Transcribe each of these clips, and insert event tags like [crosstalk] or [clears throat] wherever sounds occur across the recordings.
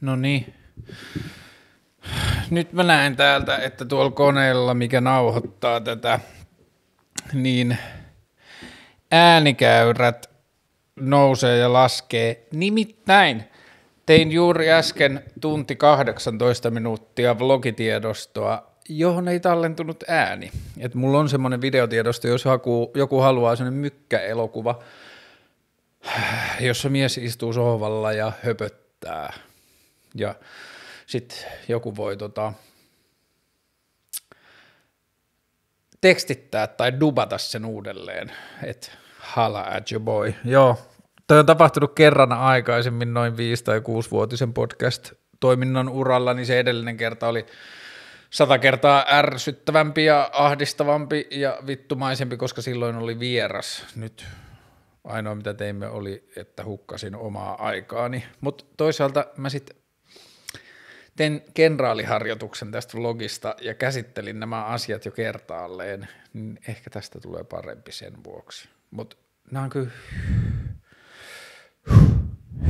No niin. Nyt mä näen täältä, että tuolla koneella, mikä nauhoittaa tätä, niin äänikäyrät nousee ja laskee. Nimittäin tein juuri äsken tunti 18 minuuttia vlogitiedostoa, johon ei tallentunut ääni. Et mulla on semmoinen videotiedosto, jos haku, joku haluaa semmoinen mykkäelokuva, jossa mies istuu sohvalla ja höpöttää tämä. Ja sitten joku voi tota, tekstittää tai dubata sen uudelleen, että hala at your boy. Joo, toi on tapahtunut kerran aikaisemmin noin viisi- tai kuusivuotisen podcast-toiminnan uralla, niin se edellinen kerta oli sata kertaa ärsyttävämpi ja ahdistavampi ja vittumaisempi, koska silloin oli vieras. Nyt Ainoa mitä teimme oli, että hukkasin omaa aikaani. Mutta toisaalta mä sitten tein kenraaliharjoituksen tästä vlogista ja käsittelin nämä asiat jo kertaalleen, niin ehkä tästä tulee parempi sen vuoksi. Mutta nämä on kyllä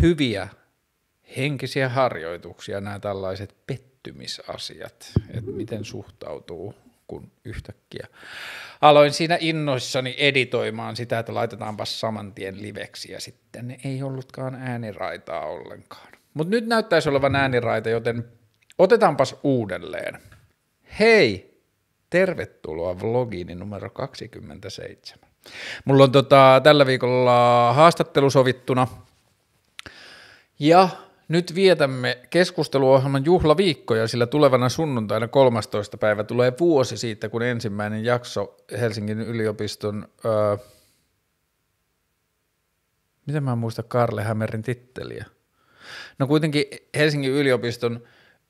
hyviä henkisiä harjoituksia nämä tällaiset pettymisasiat, että miten suhtautuu kun yhtäkkiä aloin siinä innoissani editoimaan sitä, että laitetaanpa saman tien liveksi ja sitten ei ollutkaan ääniraitaa ollenkaan. Mutta nyt näyttäisi olevan ääniraita, joten otetaanpas uudelleen. Hei, tervetuloa vlogiini numero 27. Mulla on tota, tällä viikolla haastattelu sovittuna ja nyt vietämme keskusteluohjelman juhlaviikkoja, sillä tulevana sunnuntaina 13. päivä tulee vuosi siitä, kun ensimmäinen jakso Helsingin yliopiston... Öö, miten mä muista Karle Hämerin titteliä? No kuitenkin Helsingin yliopiston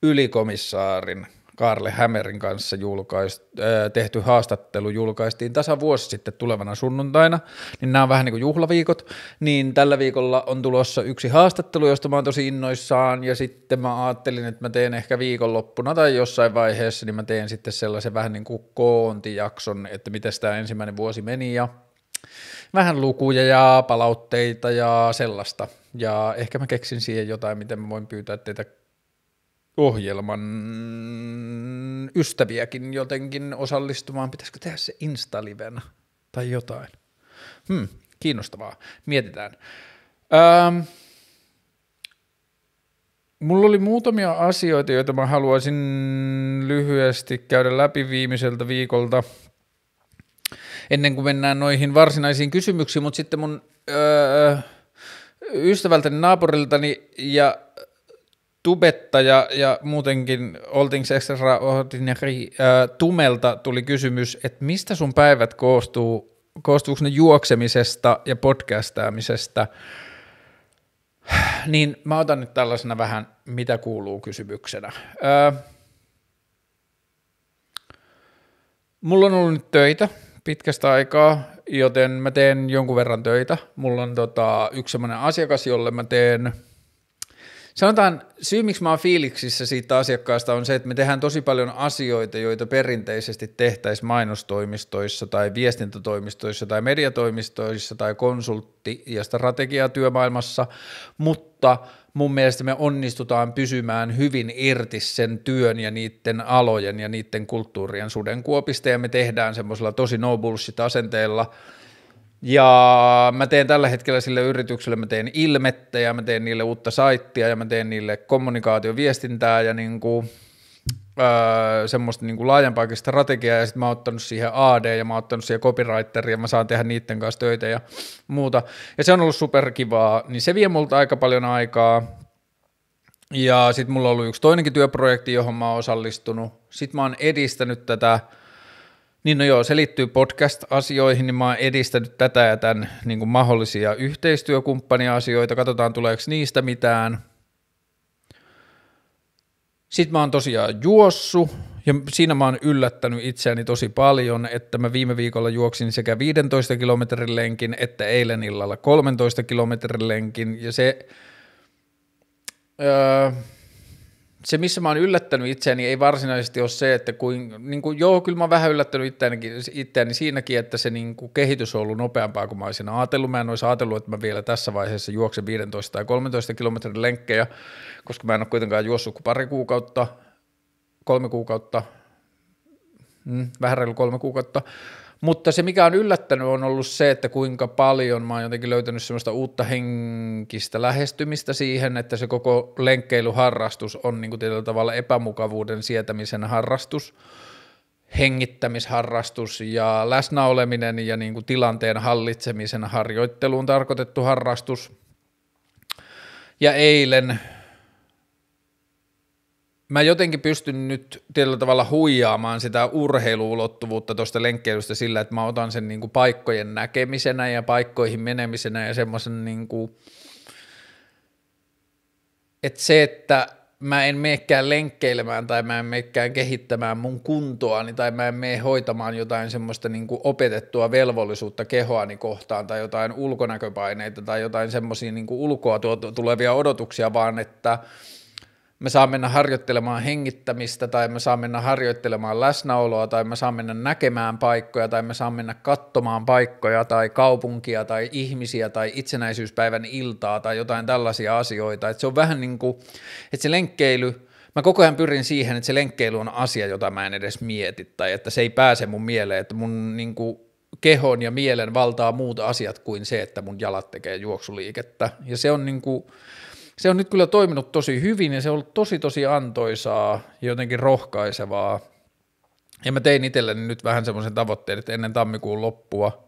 ylikomissaarin Karle Hämerin kanssa julkaist, äh, tehty haastattelu julkaistiin tasa vuosi sitten tulevana sunnuntaina, niin nämä on vähän niin kuin juhlaviikot, niin tällä viikolla on tulossa yksi haastattelu, josta mä oon tosi innoissaan, ja sitten mä ajattelin, että mä teen ehkä viikonloppuna tai jossain vaiheessa, niin mä teen sitten sellaisen vähän niin kuin koontijakson, että miten tämä ensimmäinen vuosi meni, ja vähän lukuja ja palautteita ja sellaista. Ja ehkä mä keksin siihen jotain, miten mä voin pyytää teitä ohjelman ystäviäkin jotenkin osallistumaan. Pitäisikö tehdä se insta tai jotain? Hmm, kiinnostavaa. Mietitään. Ähm, mulla oli muutamia asioita, joita mä haluaisin lyhyesti käydä läpi viimeiseltä viikolta ennen kuin mennään noihin varsinaisiin kysymyksiin, mutta sitten mun öö, ystävältäni, naapuriltani ja tubetta ja muutenkin Oltings Ordinary äh, Tumelta tuli kysymys, että mistä sun päivät koostuu, koostuuko ne juoksemisesta ja podcastaamisesta? [sighs] Niin mä otan nyt tällaisena vähän, mitä kuuluu kysymyksenä. Öö, mulla on ollut nyt töitä pitkästä aikaa, joten mä teen jonkun verran töitä. Mulla on tota, yksi sellainen asiakas, jolle mä teen – Sanotaan, syy miksi mä oon fiiliksissä siitä asiakkaasta on se, että me tehdään tosi paljon asioita, joita perinteisesti tehtäisiin mainostoimistoissa tai viestintätoimistoissa tai mediatoimistoissa tai konsultti- ja strategiatyömaailmassa, mutta mun mielestä me onnistutaan pysymään hyvin irti sen työn ja niiden alojen ja niiden kulttuurien sudenkuopista ja me tehdään semmoisella tosi no bullshit asenteella – ja mä teen tällä hetkellä sille yritykselle, mä teen ilmettä ja mä teen niille uutta saittia ja mä teen niille kommunikaatioviestintää ja niin kuin, öö, semmoista niin kuin laajempaakin strategiaa ja sitten mä oon ottanut siihen AD ja mä oon ottanut siihen copywriteria ja mä saan tehdä niiden kanssa töitä ja muuta. Ja se on ollut superkivaa, niin se vie multa aika paljon aikaa. Ja sitten mulla on ollut yksi toinenkin työprojekti, johon mä oon osallistunut. Sitten mä oon edistänyt tätä niin no joo, se liittyy podcast-asioihin, niin mä oon edistänyt tätä ja tämän niin kuin mahdollisia yhteistyökumppania-asioita, katsotaan tuleeko niistä mitään. Sitten mä oon tosiaan juossu, ja siinä mä oon yllättänyt itseäni tosi paljon, että mä viime viikolla juoksin sekä 15 kilometrin lenkin, että eilen illalla 13 kilometrin lenkin, ja se... Öö, se, missä mä oon yllättänyt itseäni, ei varsinaisesti ole se, että kuin, niin kuin, joo, kyllä mä oon vähän yllättänyt itseäni, itseäni siinäkin, että se niin kuin, kehitys on ollut nopeampaa kuin mä olisin ajatellut. Mä en olisi ajatellut, että mä vielä tässä vaiheessa juoksen 15 tai 13 kilometrin lenkkejä, koska mä en ole kuitenkaan juossut kuin pari kuukautta, kolme kuukautta, mm, vähän reilu kolme kuukautta. Mutta se, mikä on yllättänyt, on ollut se, että kuinka paljon mä oon jotenkin löytänyt semmoista uutta henkistä lähestymistä siihen, että se koko lenkkeilyharrastus on niin kuin tietyllä tavalla epämukavuuden sietämisen harrastus, hengittämisharrastus ja läsnäoleminen ja niin kuin tilanteen hallitsemisen harjoitteluun tarkoitettu harrastus. Ja eilen mä jotenkin pystyn nyt tietyllä tavalla huijaamaan sitä urheiluulottuvuutta tuosta lenkkeilystä sillä, että mä otan sen niin kuin paikkojen näkemisenä ja paikkoihin menemisenä ja semmoisen niin kuin, että se, että mä en menekään lenkkeilemään tai mä en menekään kehittämään mun kuntoani tai mä en mene hoitamaan jotain semmoista niin kuin opetettua velvollisuutta kehoani kohtaan tai jotain ulkonäköpaineita tai jotain semmoisia niin ulkoa tulevia odotuksia, vaan että – me saa mennä harjoittelemaan hengittämistä tai me saa mennä harjoittelemaan läsnäoloa tai me saa mennä näkemään paikkoja tai me saa mennä katsomaan paikkoja tai kaupunkia tai ihmisiä tai itsenäisyyspäivän iltaa tai jotain tällaisia asioita. Et se on vähän niin kuin, että se lenkkeily, mä koko ajan pyrin siihen, että se lenkkeily on asia, jota mä en edes mieti tai että se ei pääse mun mieleen, että mun niin kuin kehon ja mielen valtaa muut asiat kuin se, että mun jalat tekee juoksuliikettä. Ja se on niin kuin, se on nyt kyllä toiminut tosi hyvin ja se on ollut tosi tosi antoisaa ja jotenkin rohkaisevaa. Ja mä tein itselleni nyt vähän semmoisen tavoitteen, että ennen tammikuun loppua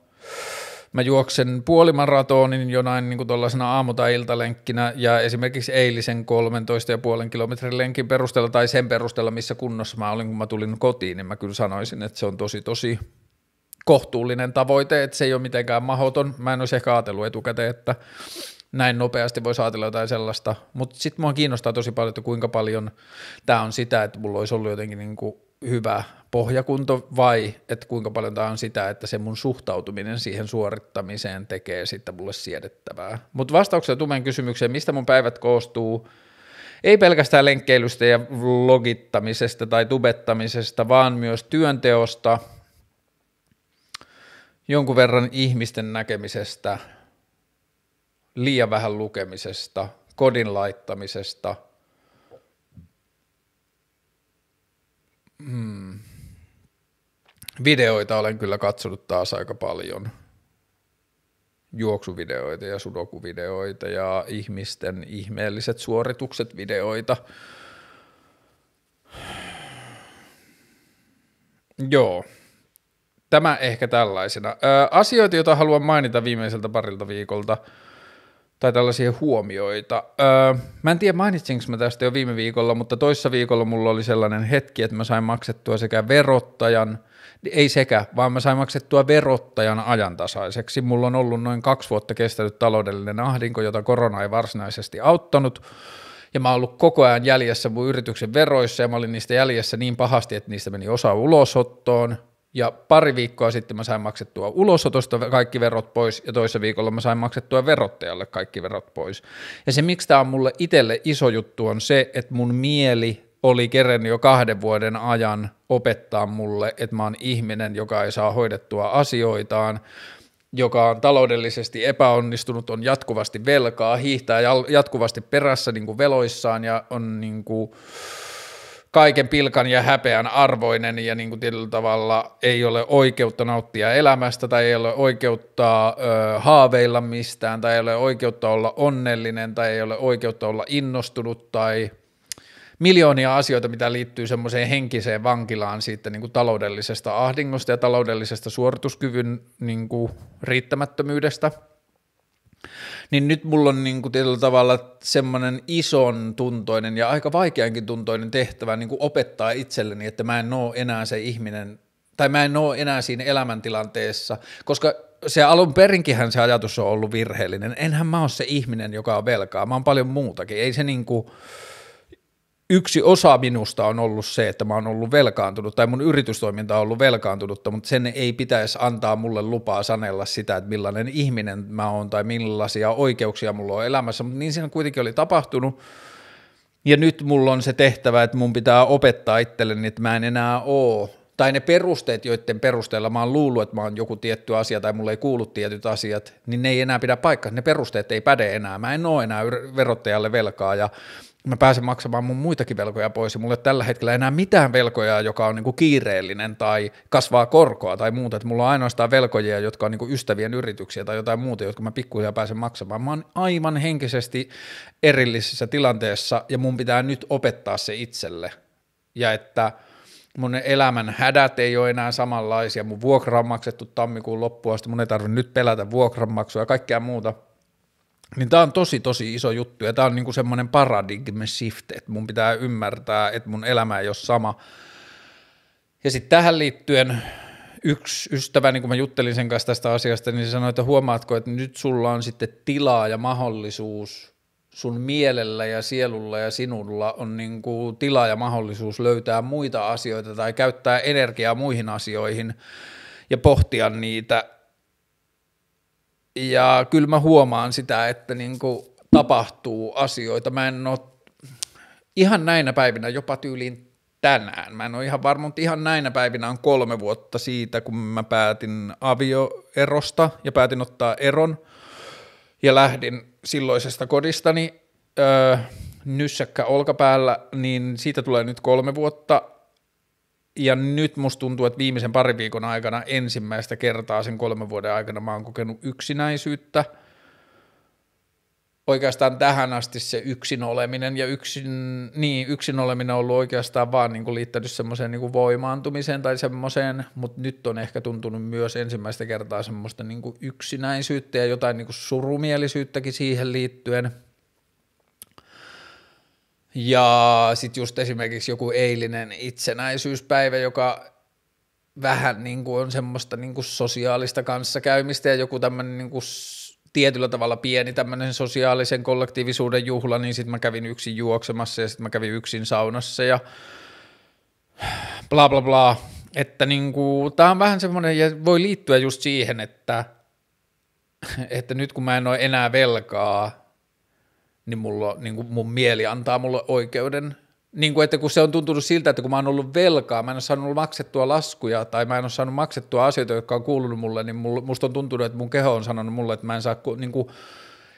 mä juoksen puolimaratonin jonain niin kuin tuollaisena aamu- tai iltalenkkinä ja esimerkiksi eilisen 13,5 kilometrin lenkin perusteella tai sen perusteella, missä kunnossa mä olin, kun mä tulin kotiin, niin mä kyllä sanoisin, että se on tosi tosi kohtuullinen tavoite, että se ei ole mitenkään mahoton. Mä en olisi ehkä ajatellut etukäteen, että näin nopeasti voisi ajatella jotain sellaista, mutta sitten mua kiinnostaa tosi paljon, että kuinka paljon tämä on sitä, että mulla olisi ollut jotenkin niin kuin hyvä pohjakunto vai että kuinka paljon tämä on sitä, että se mun suhtautuminen siihen suorittamiseen tekee sitten mulle siedettävää. Mutta vastauksena tumen kysymykseen, mistä mun päivät koostuu, ei pelkästään lenkkeilystä ja logittamisesta tai tubettamisesta, vaan myös työnteosta, jonkun verran ihmisten näkemisestä – liian vähän lukemisesta, kodin laittamisesta. Hmm. Videoita olen kyllä katsonut taas aika paljon. Juoksuvideoita ja sudokuvideoita ja ihmisten ihmeelliset suoritukset videoita. Joo. Tämä ehkä tällaisena. Ö, asioita, joita haluan mainita viimeiseltä parilta viikolta tai tällaisia huomioita. Öö, mä en tiedä mainitsinko mä tästä jo viime viikolla, mutta toissa viikolla mulla oli sellainen hetki, että mä sain maksettua sekä verottajan, ei sekä, vaan mä sain maksettua verottajan ajantasaiseksi. Mulla on ollut noin kaksi vuotta kestänyt taloudellinen ahdinko, jota korona ei varsinaisesti auttanut, ja mä oon ollut koko ajan jäljessä mun yrityksen veroissa, ja mä olin niistä jäljessä niin pahasti, että niistä meni osa ulosottoon, ja pari viikkoa sitten mä sain maksettua ulosotosta kaikki verot pois, ja toisessa viikolla mä sain maksettua verottajalle kaikki verot pois. Ja se, miksi tämä on mulle itselle iso juttu, on se, että mun mieli oli kerennyt jo kahden vuoden ajan opettaa mulle, että mä oon ihminen, joka ei saa hoidettua asioitaan, joka on taloudellisesti epäonnistunut, on jatkuvasti velkaa, hiihtää jatkuvasti perässä niin kuin veloissaan ja on niin kuin kaiken pilkan ja häpeän arvoinen ja niin kuin tietyllä tavalla ei ole oikeutta nauttia elämästä tai ei ole oikeutta ö, haaveilla mistään tai ei ole oikeutta olla onnellinen tai ei ole oikeutta olla innostunut tai miljoonia asioita, mitä liittyy semmoiseen henkiseen vankilaan siitä niin kuin taloudellisesta ahdingosta ja taloudellisesta suorituskyvyn niin kuin riittämättömyydestä – niin nyt mulla on niin kuin tietyllä tavalla semmoinen ison tuntoinen ja aika vaikeankin tuntoinen tehtävä niin kuin opettaa itselleni, että mä en ole enää se ihminen, tai mä en ole enää siinä elämäntilanteessa, koska se alun perinkinhän se ajatus on ollut virheellinen. Enhän mä ole se ihminen, joka on velkaa. Mä oon paljon muutakin. Ei se niin kuin, yksi osa minusta on ollut se, että mä oon ollut velkaantunut, tai mun yritystoiminta on ollut velkaantunutta, mutta sen ei pitäisi antaa mulle lupaa sanella sitä, että millainen ihminen mä oon tai millaisia oikeuksia mulla on elämässä, mutta niin siinä kuitenkin oli tapahtunut. Ja nyt mulla on se tehtävä, että mun pitää opettaa itselleni, että mä en enää oo. Tai ne perusteet, joiden perusteella mä oon luullut, että mä oon joku tietty asia tai mulle ei kuulu tietyt asiat, niin ne ei enää pidä paikkaa. Ne perusteet ei päde enää. Mä en oo enää verottajalle velkaa ja mä pääsen maksamaan mun muitakin velkoja pois ja ei tällä hetkellä enää mitään velkoja, joka on niinku kiireellinen tai kasvaa korkoa tai muuta, että mulla on ainoastaan velkoja, jotka on niinku ystävien yrityksiä tai jotain muuta, jotka mä pikkuhiljaa pääsen maksamaan. Mä oon aivan henkisesti erillisessä tilanteessa ja mun pitää nyt opettaa se itselle ja että mun elämän hädät ei ole enää samanlaisia, mun vuokra on maksettu tammikuun loppuun asti, mun ei tarvitse nyt pelätä vuokranmaksua ja kaikkea muuta – niin tämä on tosi tosi iso juttu ja tämä on niinku semmoinen paradigm shift, että mun pitää ymmärtää, että mun elämä ei ole sama. Ja sitten tähän liittyen yksi ystäväni, kun mä juttelin sen kanssa tästä asiasta, niin se sanoi, että huomaatko, että nyt sulla on sitten tilaa ja mahdollisuus sun mielellä ja sielulla ja sinulla on niin kuin tila ja mahdollisuus löytää muita asioita tai käyttää energiaa muihin asioihin ja pohtia niitä ja kyllä mä huomaan sitä, että niin kuin tapahtuu asioita. Mä en ole ihan näinä päivinä, jopa tyyliin tänään, mä en ole ihan varma, mutta ihan näinä päivinä on kolme vuotta siitä, kun mä päätin avioerosta ja päätin ottaa eron ja lähdin silloisesta kodistani öö, nyssäkkä olkapäällä, niin siitä tulee nyt kolme vuotta ja nyt musta tuntuu, että viimeisen parin viikon aikana ensimmäistä kertaa sen kolmen vuoden aikana mä oon kokenut yksinäisyyttä. Oikeastaan tähän asti se yksin oleminen ja yksin, niin, yksin oleminen on ollut oikeastaan vaan niin kuin liittänyt semmoiseen niin kuin voimaantumiseen tai semmoiseen, mutta nyt on ehkä tuntunut myös ensimmäistä kertaa semmoista niin kuin yksinäisyyttä ja jotain niin kuin surumielisyyttäkin siihen liittyen – ja sitten just esimerkiksi joku eilinen itsenäisyyspäivä, joka vähän niin kuin on semmoista niin kuin sosiaalista kanssakäymistä ja joku tämmöinen niin kuin tietyllä tavalla pieni tämmöinen sosiaalisen kollektiivisuuden juhla, niin sitten mä kävin yksin juoksemassa ja sitten mä kävin yksin saunassa ja bla bla bla. Että niin kuin, tää on vähän semmoinen, ja voi liittyä just siihen, että, että nyt kun mä en ole enää velkaa, niin, mulla, niin kuin mun mieli antaa mulle oikeuden niin kuin, että kun se on tuntunut siltä, että kun mä oon ollut velkaa, mä en ole saanut maksettua laskuja tai mä en ole saanut maksettua asioita, jotka on kuulunut mulle, niin musta on tuntunut, että mun keho on sanonut mulle, että mä en saa, niin kuin,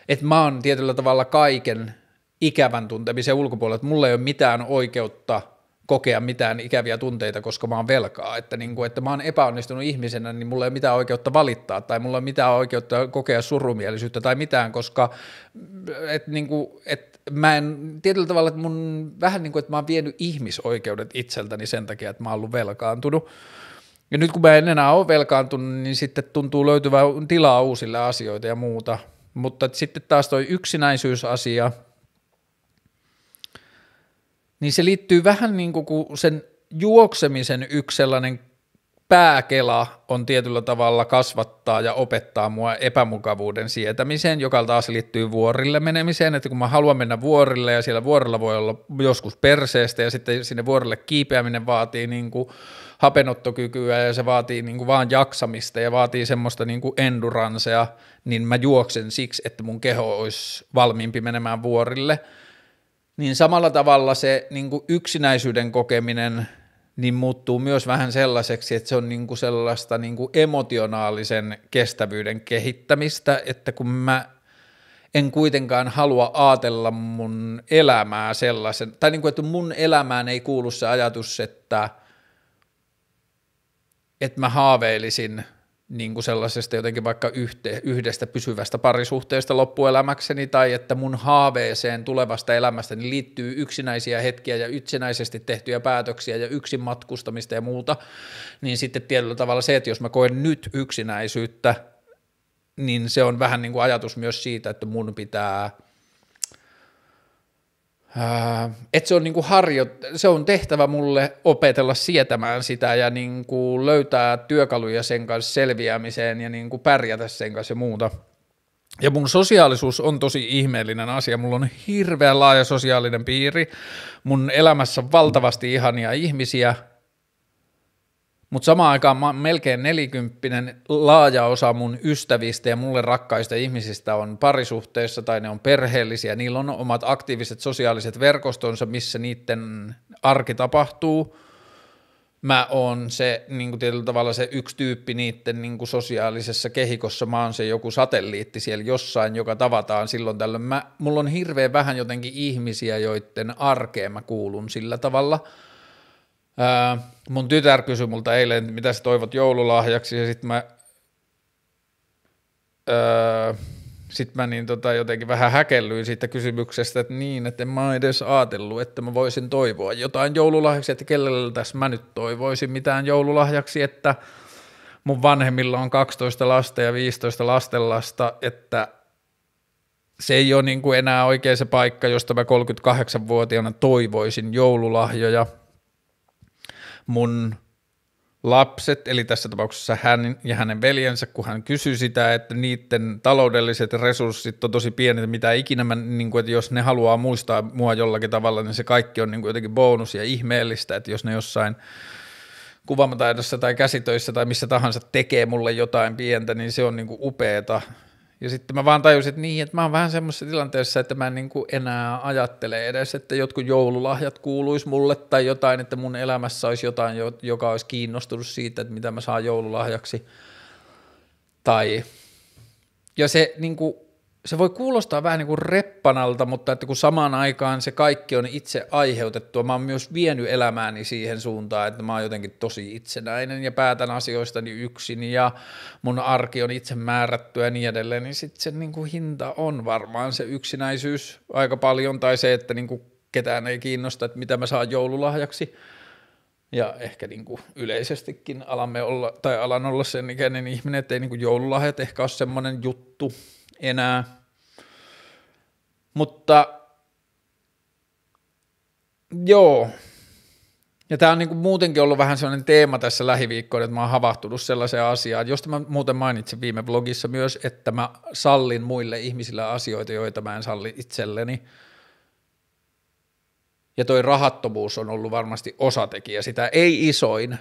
että mä oon tietyllä tavalla kaiken ikävän tuntemisen ulkopuolella, että mulla ei ole mitään oikeutta kokea mitään ikäviä tunteita, koska mä oon velkaa. Että, niin kuin, että mä oon epäonnistunut ihmisenä, niin mulla ei ole mitään oikeutta valittaa tai mulla ei ole mitään oikeutta kokea surumielisyyttä tai mitään, koska et, niin kuin, et, mä en, tietyllä tavalla, että mun vähän niin kuin, että mä oon vienyt ihmisoikeudet itseltäni sen takia, että mä oon ollut velkaantunut. Ja nyt kun mä en enää ole velkaantunut, niin sitten tuntuu löytyvän tilaa uusille asioita ja muuta. Mutta sitten taas toi yksinäisyysasia – niin se liittyy vähän niin kuin sen juoksemisen yksi sellainen pääkela on tietyllä tavalla kasvattaa ja opettaa mua epämukavuuden sietämiseen, joka taas liittyy vuorille menemiseen, että kun mä haluan mennä vuorille ja siellä vuorilla voi olla joskus perseestä ja sitten sinne vuorille kiipeäminen vaatii niin kuin hapenottokykyä ja se vaatii niin kuin vaan jaksamista ja vaatii semmoista niin kuin endurancea, niin mä juoksen siksi, että mun keho olisi valmiimpi menemään vuorille – niin samalla tavalla se niin kuin yksinäisyyden kokeminen niin muuttuu myös vähän sellaiseksi, että se on niin kuin sellaista niin kuin emotionaalisen kestävyyden kehittämistä, että kun mä en kuitenkaan halua ajatella mun elämää sellaisen, tai niin kuin, että mun elämään ei kuulu se ajatus, että, että mä haaveilisin – niin kuin sellaisesta jotenkin vaikka yhte, yhdestä pysyvästä parisuhteesta loppuelämäkseni tai että mun haaveeseen tulevasta elämästäni niin liittyy yksinäisiä hetkiä ja itsenäisesti tehtyjä päätöksiä ja yksin matkustamista ja muuta, niin sitten tietyllä tavalla se, että jos mä koen nyt yksinäisyyttä, niin se on vähän niin kuin ajatus myös siitä, että mun pitää – et että se on, niinku harjo, se on tehtävä mulle opetella sietämään sitä ja niinku löytää työkaluja sen kanssa selviämiseen ja niinku pärjätä sen kanssa ja muuta. Ja mun sosiaalisuus on tosi ihmeellinen asia. Mulla on hirveän laaja sosiaalinen piiri. Mun elämässä on valtavasti ihania ihmisiä, mutta samaan aikaan mä melkein nelikymppinen, laaja osa mun ystävistä ja mulle rakkaista ihmisistä on parisuhteessa tai ne on perheellisiä, niillä on omat aktiiviset sosiaaliset verkostonsa, missä niiden arki tapahtuu. Mä oon se niin tietyllä tavalla se yksi tyyppi niiden niin sosiaalisessa kehikossa, mä oon se joku satelliitti siellä jossain, joka tavataan silloin tällöin. Mä, mulla on hirveän vähän jotenkin ihmisiä, joiden arkeen mä kuulun sillä tavalla – Ää, mun tytär kysyi multa eilen, mitä sä toivot joululahjaksi, ja sitten mä, ää, sit mä niin tota jotenkin vähän häkellyin siitä kysymyksestä, että niin, että en mä edes ajatellut, että mä voisin toivoa jotain joululahjaksi, että kellellä tässä mä nyt toivoisin mitään joululahjaksi, että mun vanhemmilla on 12 lasta ja 15 lastenlasta, että se ei ole niin kuin enää oikein se paikka, josta mä 38-vuotiaana toivoisin joululahjoja – mun lapset, eli tässä tapauksessa hän ja hänen veljensä, kun hän kysyi sitä, että niiden taloudelliset resurssit on tosi pienet, mitä ikinä mä, niin kuin, että jos ne haluaa muistaa mua jollakin tavalla, niin se kaikki on niin kuin jotenkin bonus ja ihmeellistä, että jos ne jossain kuvamataidossa tai käsitöissä tai missä tahansa tekee mulle jotain pientä, niin se on niin kuin upeeta, ja sitten mä vaan tajusin, että niin, että mä oon vähän semmoisessa tilanteessa, että mä en niin kuin enää ajattele edes, että jotkut joululahjat kuuluis mulle tai jotain, että mun elämässä olisi jotain, joka olisi kiinnostunut siitä, että mitä mä saan joululahjaksi. Tai, ja se niin kuin se voi kuulostaa vähän niin kuin reppanalta, mutta että kun samaan aikaan se kaikki on itse aiheutettua, mä oon myös vienyt elämääni siihen suuntaan, että mä oon jotenkin tosi itsenäinen ja päätän asioistani yksin ja mun arki on itse määrätty ja niin edelleen, niin sitten se niin kuin hinta on varmaan se yksinäisyys aika paljon tai se, että niin kuin ketään ei kiinnosta, että mitä mä saan joululahjaksi. Ja ehkä niin kuin yleisestikin alamme olla, tai alan olla sen ikäinen ihminen, että ei niin kuin joululahjat ehkä ole semmoinen juttu, enää. Mutta joo, ja tämä on niin muutenkin ollut vähän sellainen teema tässä lähiviikkoina, että mä oon havahtunut sellaiseen asiaan, josta mä muuten mainitsin viime vlogissa myös, että mä sallin muille ihmisille asioita, joita mä en salli itselleni. Ja toi rahattomuus on ollut varmasti osatekijä sitä, ei isoin,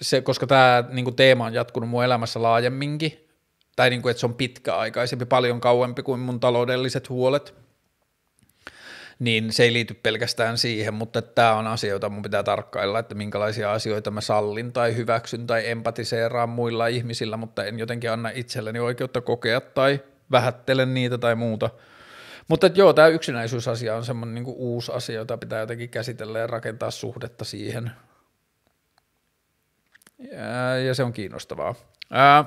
se, koska tämä niin teema on jatkunut mun elämässä laajemminkin, tai niin kuin, että se on pitkäaikaisempi, paljon kauempi kuin mun taloudelliset huolet, niin se ei liity pelkästään siihen, mutta tämä on asia, jota mun pitää tarkkailla, että minkälaisia asioita mä sallin tai hyväksyn tai empatiseeraan muilla ihmisillä, mutta en jotenkin anna itselleni oikeutta kokea tai vähättelen niitä tai muuta. Mutta joo, tämä yksinäisyysasia on semmoinen niin uusi asia, jota pitää jotenkin käsitellä ja rakentaa suhdetta siihen. Ja, ja se on kiinnostavaa. Ää,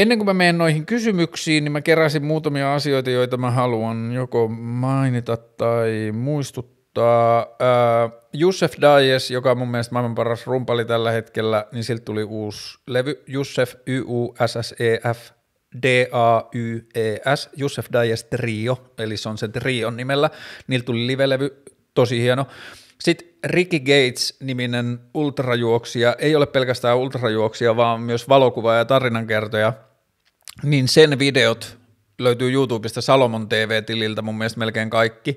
Ennen kuin mä menen noihin kysymyksiin, niin mä keräsin muutamia asioita, joita mä haluan joko mainita tai muistuttaa. Äh, Jussef Dajes, joka on mun mielestä maailman paras rumpali tällä hetkellä, niin siltä tuli uusi levy, Jussef Y-U-S-S-E-F e e D-A-Y-E-S, Jussef Dajes Trio, eli se on sen trion nimellä. niiltä tuli livelevy, tosi hieno. Sitten Ricky Gates-niminen ultrajuoksija, ei ole pelkästään ultrajuoksija, vaan myös valokuva ja tarinankertoja – niin sen videot löytyy YouTubesta Salomon TV-tililtä mun mielestä melkein kaikki.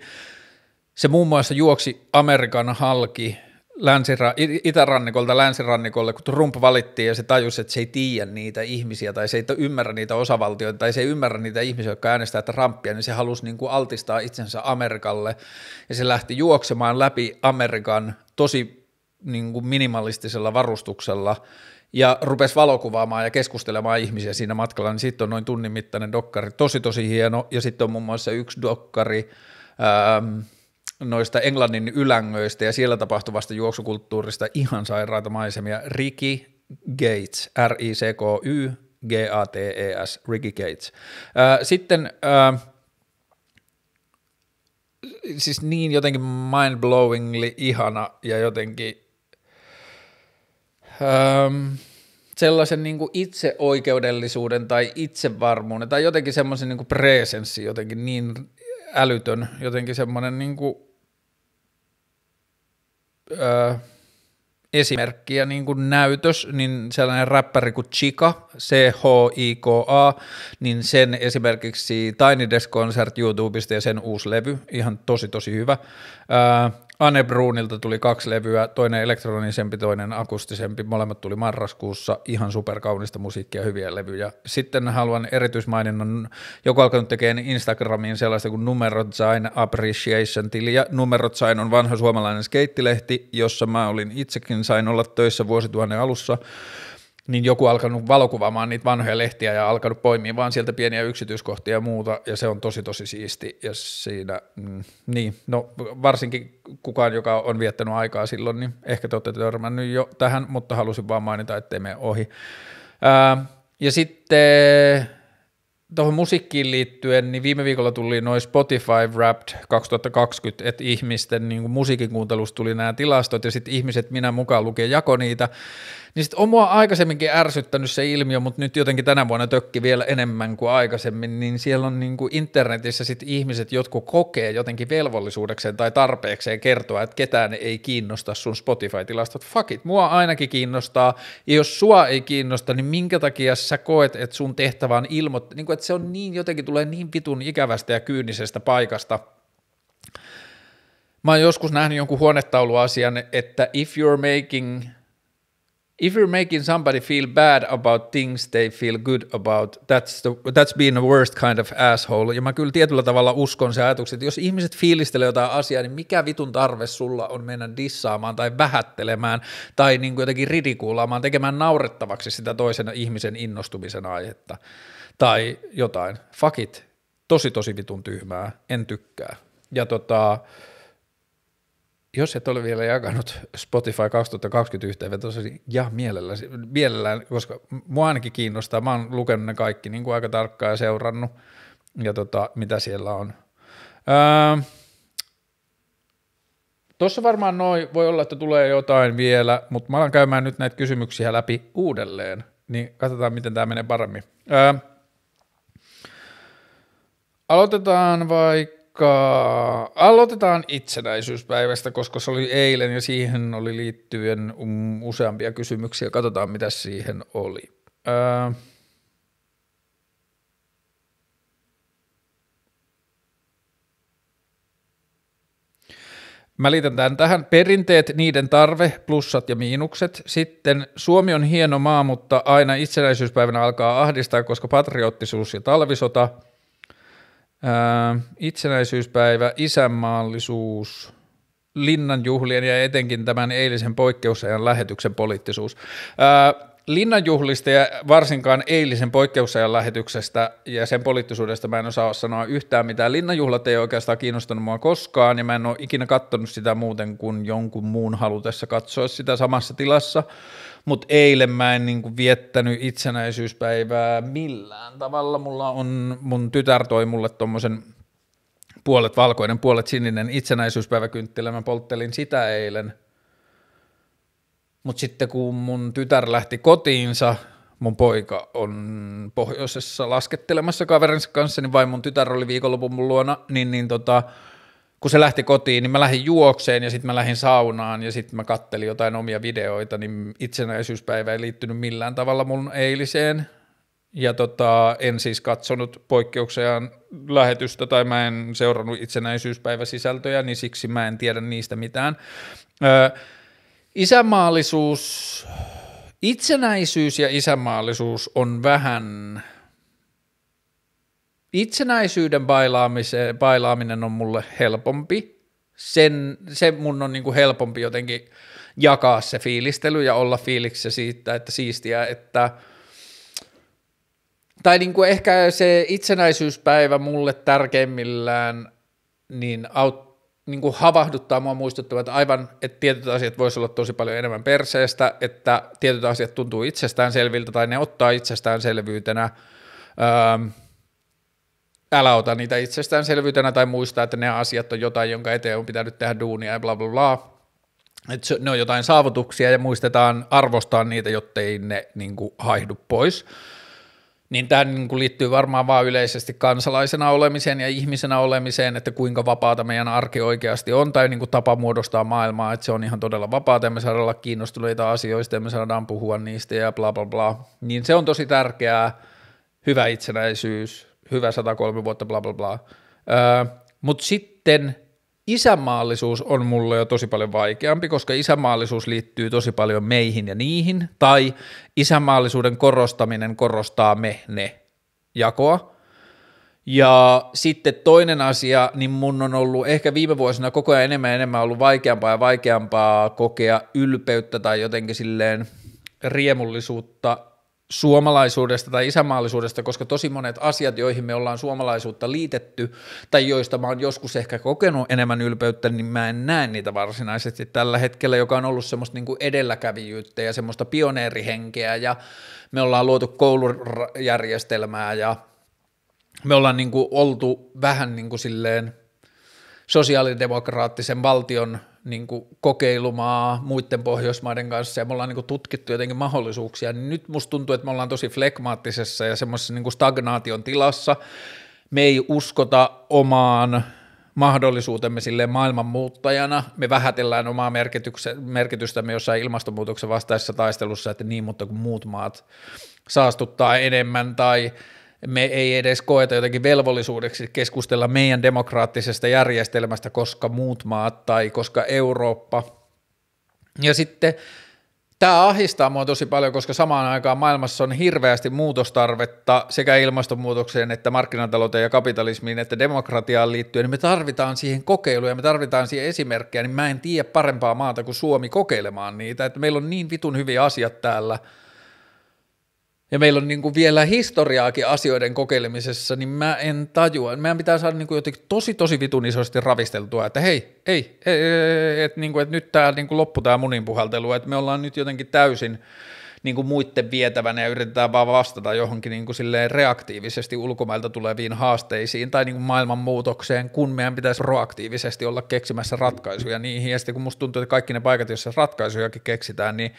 Se muun muassa juoksi Amerikan halki länsira- itärannikolta länsirannikolle, kun Trump valittiin ja se tajusi, että se ei tiedä niitä ihmisiä tai se ei ymmärrä niitä osavaltioita tai se ei ymmärrä niitä ihmisiä, jotka äänestää Trumpia, niin se halusi niin kuin altistaa itsensä Amerikalle ja se lähti juoksemaan läpi Amerikan tosi niin kuin minimalistisella varustuksella – ja rupesi valokuvaamaan ja keskustelemaan ihmisiä siinä matkalla, niin sitten on noin tunnin mittainen dokkari, tosi tosi hieno, ja sitten on muun muassa yksi dokkari ähm, noista Englannin ylängöistä ja siellä tapahtuvasta juoksukulttuurista ihan sairaita maisemia, Ricky Gates, R-I-C-K-Y, G-A-T-E-S, Ricky Gates. Äh, sitten äh, siis niin jotenkin mind-blowingly ihana ja jotenkin öm, sellaisen niin kuin itseoikeudellisuuden tai itsevarmuuden tai jotenkin semmoisen niin presenssi, jotenkin niin älytön, jotenkin semmoinen niin kuin, öö, esimerkki ja niin kuin näytös, niin sellainen räppäri kuin Chika, C-H-I-K-A, niin sen esimerkiksi Tiny Desk Concert YouTubesta ja sen uusi levy, ihan tosi tosi hyvä. Ää, Anne Brunilta tuli kaksi levyä, toinen elektronisempi, toinen akustisempi, molemmat tuli marraskuussa, ihan superkaunista musiikkia, hyviä levyjä. Sitten haluan erityismaininnon, joku alkanut tekemään Instagramiin sellaista kuin Numerotsain Appreciation-tili, ja Numerotsain on vanha suomalainen skeittilehti, jossa mä olin itsekin, sain olla töissä vuosituhannen alussa, niin joku alkanut valokuvaamaan niitä vanhoja lehtiä ja alkanut poimia vaan sieltä pieniä yksityiskohtia ja muuta, ja se on tosi tosi siisti, ja siinä, mm, niin, no varsinkin kukaan, joka on viettänyt aikaa silloin, niin ehkä te olette törmännyt jo tähän, mutta halusin vaan mainita, ettei mene ohi. Ää, ja sitten tuohon musiikkiin liittyen, niin viime viikolla tuli noin Spotify Wrapped 2020, että ihmisten niin musiikin kuuntelusta tuli nämä tilastot, ja sitten ihmiset, minä mukaan lukien, jako niitä, niin sit on mua aikaisemminkin ärsyttänyt se ilmiö, mutta nyt jotenkin tänä vuonna tökki vielä enemmän kuin aikaisemmin, niin siellä on niin kuin internetissä sit ihmiset, jotkut kokee jotenkin velvollisuudekseen tai tarpeekseen kertoa, että ketään ei kiinnosta sun Spotify-tilastot. Fuck it, mua ainakin kiinnostaa, ja jos sua ei kiinnosta, niin minkä takia sä koet, että sun tehtävä on ilmoittaa, niin kuin, että se on niin jotenkin tulee niin vitun ikävästä ja kyynisestä paikasta, Mä oon joskus nähnyt jonkun huonetauluasian, että if you're making – if you're making somebody feel bad about things they feel good about, that's, the, that's being the worst kind of asshole. Ja mä kyllä tietyllä tavalla uskon se ajatuksen, että jos ihmiset fiilistelee jotain asiaa, niin mikä vitun tarve sulla on mennä dissaamaan tai vähättelemään tai niin kuin jotenkin ridikuulaamaan, tekemään naurettavaksi sitä toisen ihmisen innostumisen aihetta tai jotain. Fuck it, tosi tosi vitun tyhmää, en tykkää. Ja tota, jos et ole vielä jakanut Spotify 2021 yhteenvetoa, niin ja mielellään, mielellään, koska mua ainakin kiinnostaa, mä oon lukenut ne kaikki niin kuin aika tarkkaan ja seurannut, ja tota, mitä siellä on. Öö, Tuossa varmaan noin, voi olla, että tulee jotain vielä, mutta mä alan käymään nyt näitä kysymyksiä läpi uudelleen, niin katsotaan, miten tämä menee paremmin. Öö, aloitetaan vaikka vaikka aloitetaan itsenäisyyspäivästä, koska se oli eilen ja siihen oli liittyen um, useampia kysymyksiä. Katsotaan, mitä siihen oli. Öö. Mä liitän tämän tähän perinteet, niiden tarve, plussat ja miinukset. Sitten Suomi on hieno maa, mutta aina itsenäisyyspäivänä alkaa ahdistaa, koska patriottisuus ja talvisota – Ää, itsenäisyyspäivä, isänmaallisuus, linnanjuhlien ja etenkin tämän eilisen poikkeusajan lähetyksen poliittisuus. Ää, linnanjuhlista ja varsinkaan eilisen poikkeusajan lähetyksestä ja sen poliittisuudesta mä en osaa sanoa yhtään mitään. Linnanjuhlat ei oikeastaan kiinnostanut mua koskaan ja mä en ole ikinä katsonut sitä muuten kuin jonkun muun halutessa katsoa sitä samassa tilassa mutta eilen mä en niinku viettänyt itsenäisyyspäivää millään tavalla. Mulla on, mun tytär toi mulle tommosen puolet valkoinen, puolet sininen itsenäisyyspäiväkynttilä, mä polttelin sitä eilen. Mutta sitten kun mun tytär lähti kotiinsa, mun poika on pohjoisessa laskettelemassa kaverinsa kanssa, niin vain mun tytär oli viikonlopun mun luona, niin, niin tota, kun se lähti kotiin, niin mä lähdin juokseen ja sitten mä lähdin saunaan ja sitten mä kattelin jotain omia videoita, niin itsenäisyyspäivä ei liittynyt millään tavalla mun eiliseen. Ja tota, en siis katsonut poikkeuksiaan lähetystä tai mä en seurannut itsenäisyyspäiväsisältöjä, niin siksi mä en tiedä niistä mitään. Öö, isämaallisuus, itsenäisyys ja isämaallisuus on vähän itsenäisyyden bailaaminen on mulle helpompi. Sen, se mun on niin kuin helpompi jotenkin jakaa se fiilistely ja olla fiiliksi siitä, että siistiä, että tai niin kuin ehkä se itsenäisyyspäivä mulle tärkeimmillään niin aut niin kuin havahduttaa mua muistuttaa, että aivan, että tietyt asiat voisi olla tosi paljon enemmän perseestä, että tietyt asiat tuntuu itsestäänselviltä tai ne ottaa itsestäänselvyytenä. Öö, älä ota niitä itsestäänselvyytenä tai muista, että ne asiat on jotain, jonka eteen on pitänyt tehdä duunia ja bla bla bla. Et ne on jotain saavutuksia ja muistetaan arvostaa niitä, jottei ne niin kuin, haihdu pois. Niin tämä niin kuin, liittyy varmaan vaan yleisesti kansalaisena olemiseen ja ihmisenä olemiseen, että kuinka vapaata meidän arki oikeasti on tai niin kuin, tapa muodostaa maailmaa, että se on ihan todella vapaata ja me saadaan olla kiinnostuneita asioista ja me saadaan puhua niistä ja bla bla bla. Niin se on tosi tärkeää, hyvä itsenäisyys, hyvä 103 vuotta, bla bla bla. Öö, Mutta sitten isämaallisuus on mulle jo tosi paljon vaikeampi, koska isämaallisuus liittyy tosi paljon meihin ja niihin, tai isämaallisuuden korostaminen korostaa me, ne jakoa. Ja sitten toinen asia, niin mun on ollut ehkä viime vuosina koko ajan enemmän ja enemmän ollut vaikeampaa ja vaikeampaa kokea ylpeyttä tai jotenkin silleen riemullisuutta suomalaisuudesta tai isämaallisuudesta, koska tosi monet asiat, joihin me ollaan suomalaisuutta liitetty tai joista mä oon joskus ehkä kokenut enemmän ylpeyttä, niin mä en näe niitä varsinaisesti tällä hetkellä, joka on ollut semmoista niin kuin edelläkävijyyttä ja semmoista pioneerihenkeä ja me ollaan luotu koulujärjestelmää ja me ollaan niin kuin oltu vähän niin kuin silleen – sosiaalidemokraattisen valtion niin kuin kokeilumaa muiden Pohjoismaiden kanssa ja me ollaan niin kuin tutkittu jotenkin mahdollisuuksia, niin nyt musta tuntuu, että me ollaan tosi flekmaattisessa ja semmoisessa niin stagnaation tilassa. Me ei uskota omaan mahdollisuutemme sille maailman muuttajana. Me vähätellään omaa merkitystämme jossain ilmastonmuutoksen vastaisessa taistelussa, että niin, mutta kun muut maat saastuttaa enemmän tai – me ei edes koeta jotenkin velvollisuudeksi keskustella meidän demokraattisesta järjestelmästä, koska muut maat tai koska Eurooppa. Ja sitten tämä ahdistaa mua tosi paljon, koska samaan aikaan maailmassa on hirveästi muutostarvetta sekä ilmastonmuutokseen että markkinatalouteen ja kapitalismiin että demokratiaan liittyen. Me tarvitaan siihen kokeiluja, me tarvitaan siihen esimerkkejä, niin mä en tiedä parempaa maata kuin Suomi kokeilemaan niitä, että meillä on niin vitun hyviä asiat täällä – ja meillä on niin kuin vielä historiaakin asioiden kokeilemisessa, niin mä en tajua. Meidän pitää saada niin kuin jotenkin tosi, tosi vitun isosti ravisteltua, että hei, ei, että niin kuin, et nyt tämä niin loppu tämä munin puhaltelu, että me ollaan nyt jotenkin täysin niin kuin muiden vietävänä ja yritetään vaan vastata johonkin niin kuin silleen reaktiivisesti ulkomailta tuleviin haasteisiin tai niin kuin maailmanmuutokseen, kun meidän pitäisi proaktiivisesti olla keksimässä ratkaisuja niihin. Ja sitten kun musta tuntuu, että kaikki ne paikat, joissa ratkaisujakin keksitään, niin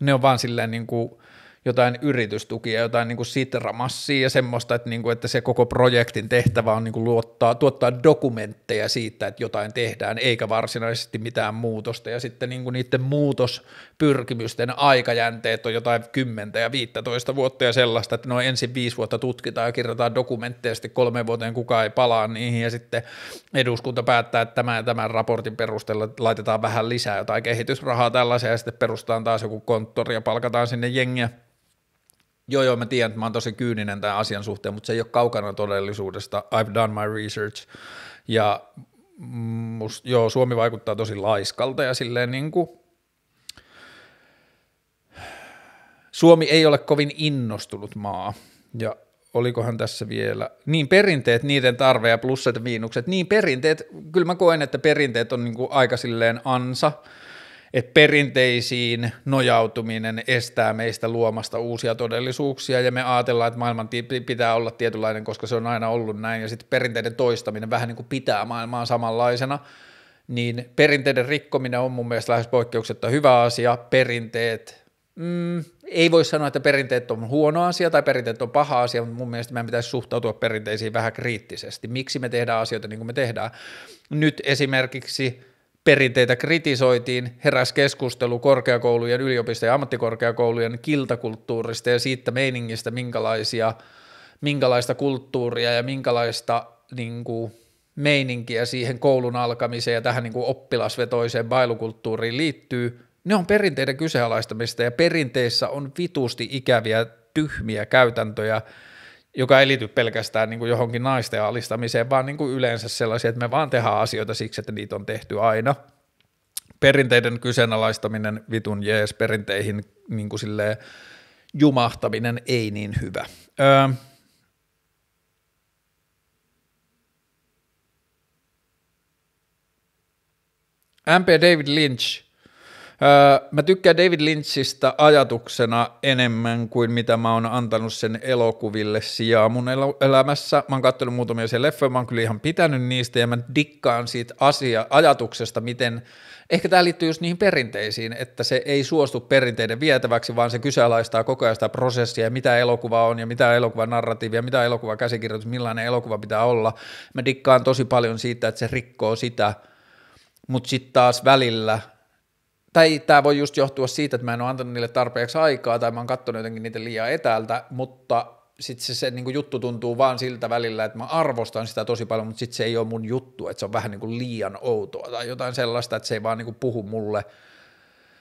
ne on vaan silleen niin kuin – jotain yritystukia, jotain niin sitramassia ja semmoista, että, niin kuin, että se koko projektin tehtävä on niin kuin luottaa, tuottaa dokumentteja siitä, että jotain tehdään, eikä varsinaisesti mitään muutosta, ja sitten niin kuin niiden muutospyrkimysten aikajänteet on jotain 10 ja 15 vuotta ja sellaista, että no ensin viisi vuotta tutkitaan ja kirjoitetaan dokumentteja, sitten kolme vuoteen kukaan ei palaa niihin, ja sitten eduskunta päättää, että tämän ja tämän raportin perusteella laitetaan vähän lisää jotain kehitysrahaa tällaisia, ja sitten perustetaan taas joku konttori ja palkataan sinne jengiä Joo, joo, mä tiedän, että mä oon tosi kyyninen tämän asian suhteen, mutta se ei ole kaukana todellisuudesta. I've done my research. Ja must, joo, Suomi vaikuttaa tosi laiskalta ja silleen niin kuin Suomi ei ole kovin innostunut maa. Ja olikohan tässä vielä, niin perinteet, niiden tarve ja plusset ja miinukset, niin perinteet, kyllä mä koen, että perinteet on niin kuin aika silleen ansa – että perinteisiin nojautuminen estää meistä luomasta uusia todellisuuksia ja me ajatellaan, että maailman pitää olla tietynlainen, koska se on aina ollut näin ja sitten perinteiden toistaminen vähän niin kuin pitää maailmaa samanlaisena, niin perinteiden rikkominen on mun mielestä lähes poikkeuksetta hyvä asia, perinteet, mm, ei voi sanoa, että perinteet on huono asia tai perinteet on paha asia, mutta mun mielestä meidän pitäisi suhtautua perinteisiin vähän kriittisesti, miksi me tehdään asioita niin kuin me tehdään. Nyt esimerkiksi perinteitä kritisoitiin, heräs keskustelu korkeakoulujen, yliopisto- ja ammattikorkeakoulujen kiltakulttuurista ja siitä meiningistä, minkälaisia, minkälaista kulttuuria ja minkälaista niin kuin, meininkiä siihen koulun alkamiseen ja tähän niin kuin oppilasvetoiseen bailukulttuuriin liittyy, ne on perinteiden kyseenalaistamista ja perinteissä on vitusti ikäviä tyhmiä käytäntöjä, joka ei liity pelkästään niin kuin johonkin naisten alistamiseen, vaan niin kuin yleensä sellaisia, että me vaan tehdään asioita siksi, että niitä on tehty aina. Perinteiden kyseenalaistaminen, vitun jees, perinteihin niin kuin silleen, jumahtaminen ei niin hyvä. Öö, MP David Lynch – mä tykkään David Lynchistä ajatuksena enemmän kuin mitä mä oon antanut sen elokuville sijaa mun el- elämässä. Mä oon katsonut muutamia sen leffoja, mä oon kyllä ihan pitänyt niistä ja mä dikkaan siitä asia, ajatuksesta, miten Ehkä tämä liittyy just niihin perinteisiin, että se ei suostu perinteiden vietäväksi, vaan se kyseenalaistaa koko ajan sitä prosessia, mitä elokuva on ja mitä elokuva narratiivia, mitä elokuva käsikirjoitus, millainen elokuva pitää olla. Mä dikkaan tosi paljon siitä, että se rikkoo sitä, mutta sitten taas välillä – tai tämä voi just johtua siitä, että mä en ole antanut niille tarpeeksi aikaa tai mä oon katsonut jotenkin niitä liian etäältä, mutta sitten se, se niin kuin juttu tuntuu vaan siltä välillä, että mä arvostan sitä tosi paljon, mutta sitten se ei ole mun juttu, että se on vähän niin kuin liian outoa tai jotain sellaista, että se ei vaan niin kuin puhu mulle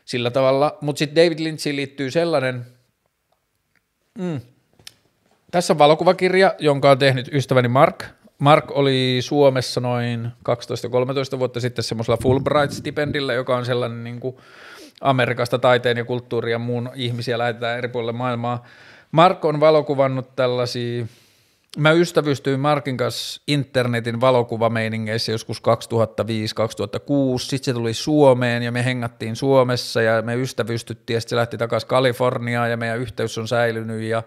sillä tavalla. Mutta sitten David Lynchiin liittyy sellainen, mm. tässä on valokuvakirja, jonka on tehnyt ystäväni Mark – Mark oli Suomessa noin 12-13 vuotta sitten semmoisella Fulbright-stipendillä, joka on sellainen niin kuin Amerikasta taiteen ja kulttuurin ja muun ihmisiä lähetetään eri puolille maailmaa. Mark on valokuvannut tällaisia Mä ystävystyin Markin kanssa internetin valokuvameiningeissä joskus 2005-2006, sitten se tuli Suomeen ja me hengattiin Suomessa ja me ystävystyttiin ja sitten se lähti takaisin Kaliforniaan ja meidän yhteys on säilynyt ja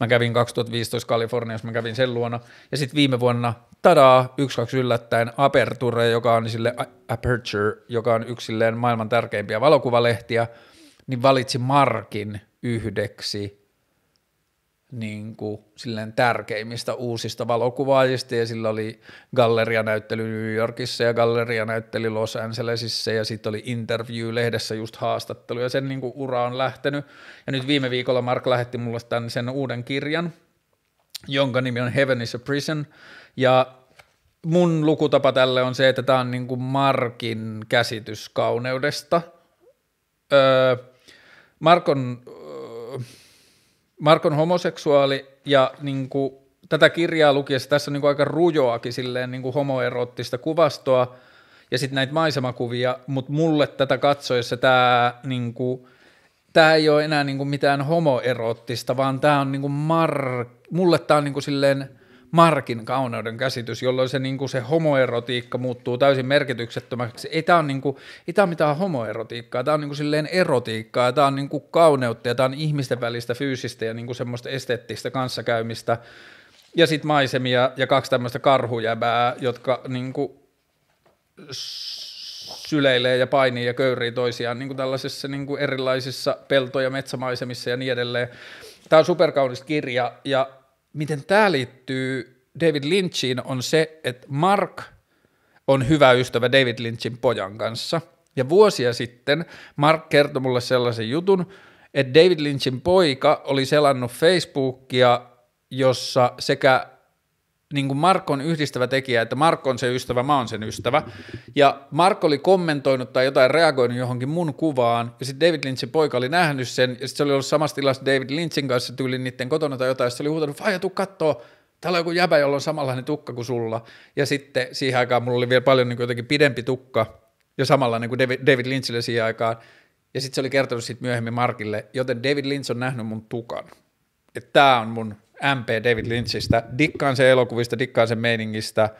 mä kävin 2015 Kaliforniassa, mä kävin sen luona ja sitten viime vuonna tadaa, yksi kaksi yllättäen Aperture, joka on sille Aperture, joka on yksilleen maailman tärkeimpiä valokuvalehtiä, niin valitsi Markin yhdeksi niin kuin, silleen tärkeimmistä uusista valokuvaajista ja sillä oli gallerianäyttely New Yorkissa ja gallerianäyttely Los Angelesissa ja sitten oli interview-lehdessä just haastattelu ja sen niin kuin, ura on lähtenyt. Ja nyt viime viikolla Mark lähetti mulle tämän sen uuden kirjan, jonka nimi on Heaven is a Prison ja mun lukutapa tälle on se, että tämä on niin kuin Markin käsitys kauneudesta. Öö, Mark on Mark on homoseksuaali ja niin kuin, tätä kirjaa lukiessa tässä on niin kuin aika rujoakin silleen niin kuin homoeroottista kuvastoa ja sitten näitä maisemakuvia, mutta mulle tätä katsoessa tämä niin kuin, tämä ei ole enää niin kuin mitään homoeroottista, vaan tämä on niin kuin mar... mulle tämä on niin kuin silleen – Markin kauneuden käsitys, jolloin se, niin kuin se homoerotiikka muuttuu täysin merkityksettömäksi. Ei tämä ole, niin kuin, ei tämä ole mitään homoerotiikkaa, tämä on niin kuin silleen erotiikkaa, tämä on niin kuin kauneutta ja tämä on ihmisten välistä fyysistä ja niin kuin semmoista esteettistä kanssakäymistä. Ja sitten maisemia ja kaksi tämmöistä karhujäbää, jotka niin kuin syleilee ja painii ja köyrii toisiaan niin kuin tällaisissa niin kuin erilaisissa pelto- ja metsämaisemissa ja niin edelleen. Tämä on superkaunis kirja ja miten tämä liittyy David Lynchiin, on se, että Mark on hyvä ystävä David Lynchin pojan kanssa. Ja vuosia sitten Mark kertoi mulle sellaisen jutun, että David Lynchin poika oli selannut Facebookia, jossa sekä niin kuin Markon yhdistävä tekijä, että Mark on se ystävä, mä oon sen ystävä. Ja Mark oli kommentoinut tai jotain reagoinut johonkin mun kuvaan, ja sitten David Lynchin poika oli nähnyt sen, ja sitten se oli ollut samassa tilassa David Lynchin kanssa tyyli niiden kotona tai jotain, ja se oli huutanut, Faija, tuu kattoo, täällä on joku jäbä, jolla on samanlainen tukka kuin sulla. Ja sitten siihen aikaan mulla oli vielä paljon niin kuin jotenkin pidempi tukka, ja samanlainen kuin David Lynchille siihen aikaan. Ja sitten se oli kertonut siitä myöhemmin Markille, joten David Lynch on nähnyt mun tukan. Että tämä on mun MP David Lynchistä, dikkaan sen elokuvista, dikkaan sen meiningistä,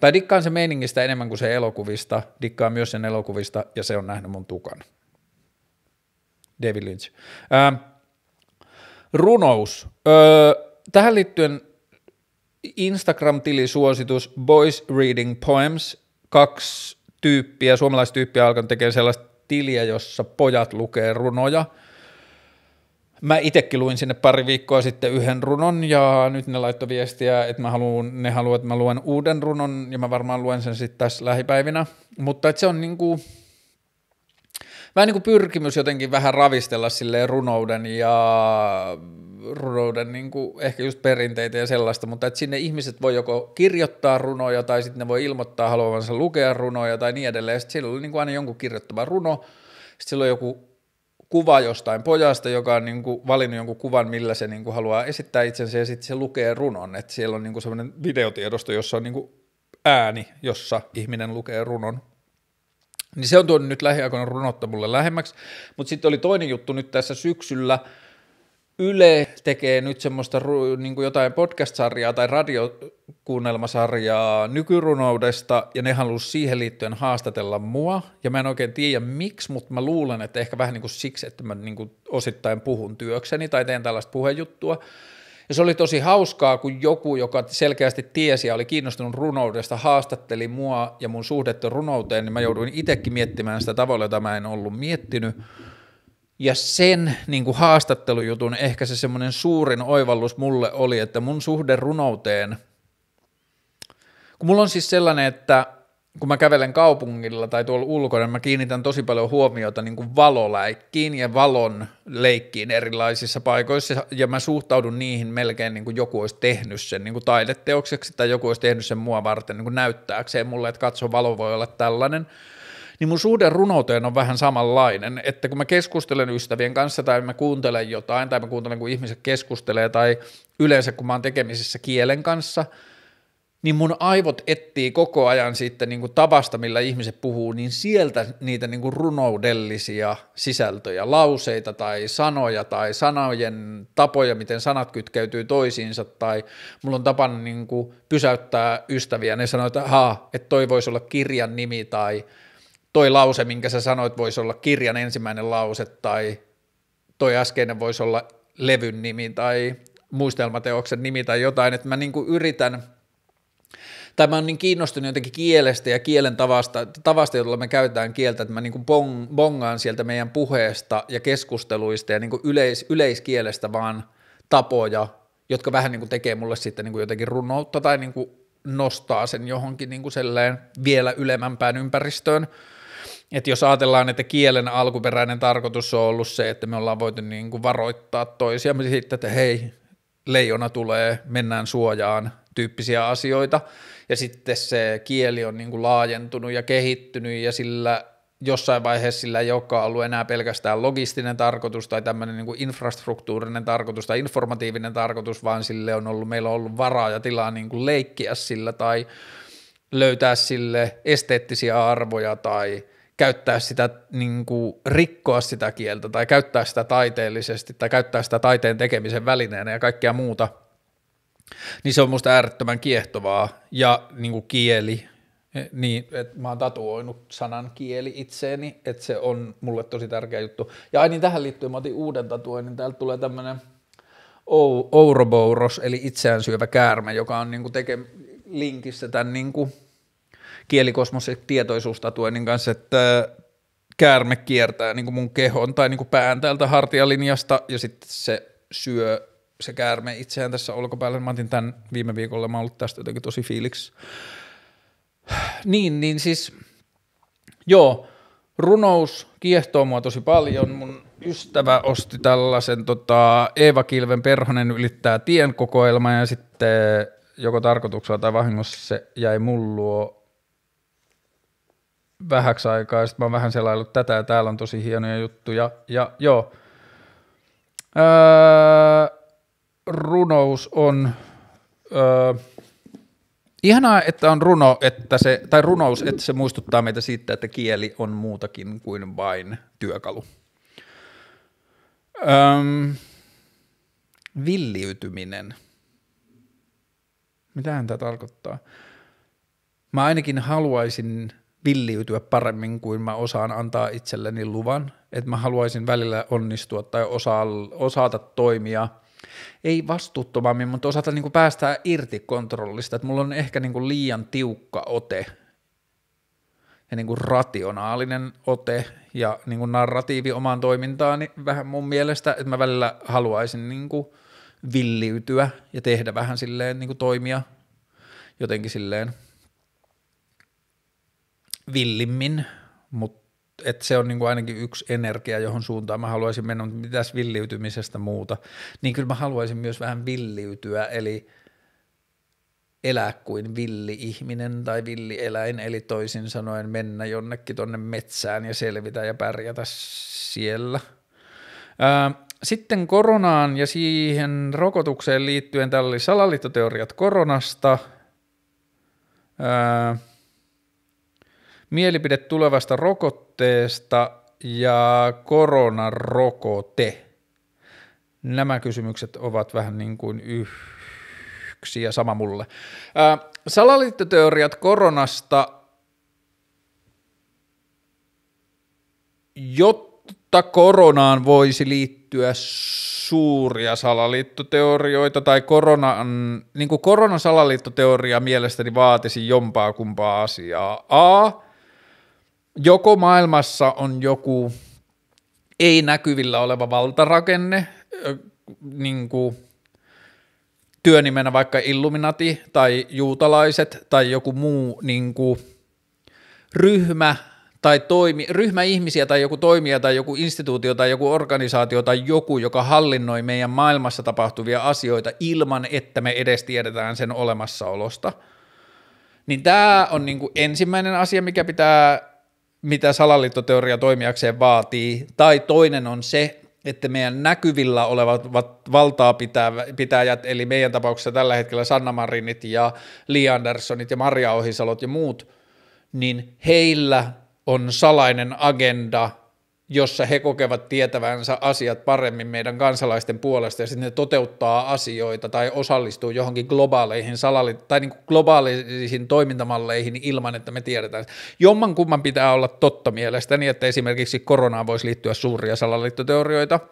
tai dikkaan sen meiningistä enemmän kuin se elokuvista, dikkaan myös sen elokuvista, ja se on nähnyt mun tukan. David Lynch. runous. Öö, tähän liittyen Instagram-tilisuositus Boys Reading Poems. Kaksi tyyppiä, suomalaistyyppiä alkan tekemään sellaista tiliä, jossa pojat lukee runoja – Mä itsekin luin sinne pari viikkoa sitten yhden runon ja nyt ne laittoi viestiä, että mä haluun, ne haluaa, että mä luen uuden runon ja mä varmaan luen sen sitten tässä lähipäivinä. Mutta että se on niin kuin, vähän niin kuin pyrkimys jotenkin vähän ravistella sille runouden ja runouden niin kuin ehkä just perinteitä ja sellaista, mutta että sinne ihmiset voi joko kirjoittaa runoja tai sitten ne voi ilmoittaa haluavansa lukea runoja tai niin edelleen. Sitten siellä oli niin kuin aina jonkun kirjoittama runo, sitten siellä on joku kuva jostain pojasta, joka on niin kuin valinnut jonkun kuvan, millä se niin kuin haluaa esittää itsensä, ja sitten se lukee runon. Et siellä on niin sellainen videotiedosto, jossa on niin kuin ääni, jossa ihminen lukee runon. Niin se on tuonut nyt lähiaikoina runotta mulle lähemmäksi. Mutta sitten oli toinen juttu nyt tässä syksyllä – Yle tekee nyt semmoista niin kuin jotain podcast-sarjaa tai radiokuunnelmasarjaa nykyrunoudesta, ja ne haluaisi siihen liittyen haastatella mua, ja mä en oikein tiedä miksi, mutta mä luulen, että ehkä vähän niin kuin siksi, että mä niin kuin osittain puhun työkseni tai teen tällaista puhejuttua, ja se oli tosi hauskaa, kun joku, joka selkeästi tiesi ja oli kiinnostunut runoudesta, haastatteli mua ja mun suhdetta runouteen, niin mä jouduin itsekin miettimään sitä tavalla, jota mä en ollut miettinyt, ja sen niin kuin haastattelujutun ehkä se semmoinen suurin oivallus mulle oli, että mun suhde runouteen, kun mulla on siis sellainen, että kun mä kävelen kaupungilla tai tuolla ulkona, mä kiinnitän tosi paljon huomiota niin kuin valoläikkiin ja valon leikkiin erilaisissa paikoissa, ja mä suhtaudun niihin melkein niin kuin joku olisi tehnyt sen niin kuin taideteokseksi tai joku olisi tehnyt sen mua varten niin kuin näyttääkseen mulle, että katso, valo voi olla tällainen – niin mun suhde runouteen on vähän samanlainen, että kun mä keskustelen ystävien kanssa tai mä kuuntelen jotain tai mä kuuntelen kun ihmiset keskustelee tai yleensä kun mä oon tekemisissä kielen kanssa, niin mun aivot etsii koko ajan sitten niin kuin tavasta, millä ihmiset puhuu, niin sieltä niitä niin kuin runoudellisia sisältöjä, lauseita tai sanoja tai sanojen tapoja, miten sanat kytkeytyy toisiinsa tai mulla on tapana niin kuin pysäyttää ystäviä, ne sanoo, että haa, että toi voisi olla kirjan nimi tai – toi lause, minkä sä sanoit, voisi olla kirjan ensimmäinen lause tai toi äskeinen voisi olla levyn nimi tai muistelmateoksen nimi tai jotain, että mä niin kuin yritän, tai mä oon niin kiinnostunut jotenkin kielestä ja kielen tavasta, tavasta jolla me käytetään kieltä, että mä niin kuin bong, bongaan sieltä meidän puheesta ja keskusteluista ja niin kuin yleis, yleiskielestä vaan tapoja, jotka vähän niin kuin tekee mulle sitten niin kuin jotenkin runoutta tai niin kuin nostaa sen johonkin niin kuin vielä ylemmämpään ympäristöön. Et jos ajatellaan, että kielen alkuperäinen tarkoitus on ollut se, että me ollaan voitu niin kuin varoittaa toisiamme sitten että hei, leijona tulee, mennään suojaan, tyyppisiä asioita. Ja sitten se kieli on niin kuin laajentunut ja kehittynyt ja sillä jossain vaiheessa sillä ei olekaan ollut enää pelkästään logistinen tarkoitus tai tämmöinen niin kuin infrastruktuurinen tarkoitus tai informatiivinen tarkoitus, vaan sille on ollut, meillä on ollut varaa ja tilaa niin kuin leikkiä sillä tai löytää sille esteettisiä arvoja tai – käyttää sitä, niin kuin rikkoa sitä kieltä tai käyttää sitä taiteellisesti tai käyttää sitä taiteen tekemisen välineenä ja kaikkea muuta, niin se on musta äärettömän kiehtovaa ja niin kuin kieli, e, niin, että mä oon tatuoinut sanan kieli itseeni, että se on mulle tosi tärkeä juttu. Ja aina niin tähän liittyen mä otin uuden tatuoinnin, niin täältä tulee tämmönen Ouroboros, eli itseään syövä käärme, joka on niin kuin teke, linkissä tämän niin kuin ja tietoisuustatuoinnin kanssa, että äh, käärme kiertää niin kuin mun kehon tai niin kuin pään täältä hartialinjasta ja sitten se syö se käärme itseään tässä olkopäällä. Mä otin tämän viime viikolla, mä oon ollut tästä jotenkin tosi fiiliks. [sighs] Niin, niin siis, joo, runous kiehtoo mua tosi paljon. Mun ystävä osti tällaisen tota, Eeva Kilven Perhonen ylittää tien kokoelma ja sitten äh, joko tarkoituksella tai vahingossa se jäi mulluo vähäksi aikaa, sitten mä oon vähän selaillut tätä, ja täällä on tosi hienoja juttuja, ja joo. Öö, runous on... Öö, Ihanaa, että on runo, että se, tai runous, että se muistuttaa meitä siitä, että kieli on muutakin kuin vain työkalu. Öm, villiytyminen. Mitähän tämä tarkoittaa? Mä ainakin haluaisin villiytyä paremmin kuin mä osaan antaa itselleni luvan, että mä haluaisin välillä onnistua tai osaa osata toimia – ei vastuuttomammin, mutta osata niin kuin päästää irti kontrollista, että mulla on ehkä niin kuin liian tiukka ote ja niin kuin rationaalinen ote ja niin kuin narratiivi omaan toimintaani vähän mun mielestä, että mä välillä haluaisin niin kuin villiytyä ja tehdä vähän silleen niin kuin toimia jotenkin silleen – villimmin, mutta et se on niin kuin ainakin yksi energia, johon suuntaan mä haluaisin mennä, mutta mitäs villiytymisestä muuta, niin kyllä mä haluaisin myös vähän villiytyä, eli elää kuin villi-ihminen tai villi eläin, eli toisin sanoen mennä jonnekin tonne metsään ja selvitä ja pärjätä siellä. Ää, sitten koronaan ja siihen rokotukseen liittyen, täällä oli salaliittoteoriat koronasta. Ää, mielipide tulevasta rokotteesta ja koronarokote. Nämä kysymykset ovat vähän niin kuin yksi ja sama mulle. Ää, salaliittoteoriat koronasta, jotta koronaan voisi liittyä suuria salaliittoteorioita tai koronan, niin kuin koronasalaliittoteoria mielestäni vaatisi jompaa kumpaa asiaa. A, joko maailmassa on joku ei näkyvillä oleva valtarakenne, niin kuin työnimenä vaikka Illuminati tai juutalaiset tai joku muu niin kuin ryhmä tai toimi, ryhmä ihmisiä tai joku toimija tai joku instituutio tai joku organisaatio tai joku, joka hallinnoi meidän maailmassa tapahtuvia asioita ilman, että me edes tiedetään sen olemassaolosta. Niin tämä on niin kuin ensimmäinen asia, mikä pitää mitä salaliittoteoria toimijakseen vaatii, tai toinen on se, että meidän näkyvillä olevat valtaa pitäjät, eli meidän tapauksessa tällä hetkellä Sanna Marinit ja Li Anderssonit ja Maria Ohisalot ja muut, niin heillä on salainen agenda – jossa he kokevat tietävänsä asiat paremmin meidän kansalaisten puolesta ja sitten ne toteuttaa asioita tai osallistuu johonkin globaaleihin salali- tai niin kuin globaalisiin toimintamalleihin ilman, että me tiedetään. Jomman kumman pitää olla totta mielestäni, että esimerkiksi koronaan voisi liittyä suuria salaliittoteorioita –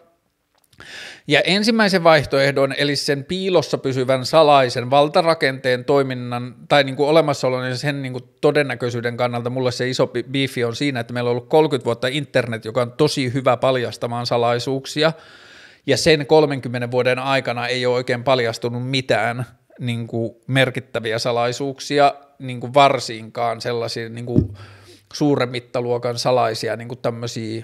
ja ensimmäisen vaihtoehdon, eli sen piilossa pysyvän salaisen valtarakenteen toiminnan tai niin kuin olemassaolon ja sen niin kuin todennäköisyyden kannalta mulle se iso biifi on siinä, että meillä on ollut 30 vuotta internet, joka on tosi hyvä paljastamaan salaisuuksia, ja sen 30 vuoden aikana ei ole oikein paljastunut mitään niin kuin merkittäviä salaisuuksia, niin kuin varsinkaan sellaisia niin kuin suuren mittaluokan salaisia niin kuin tämmöisiä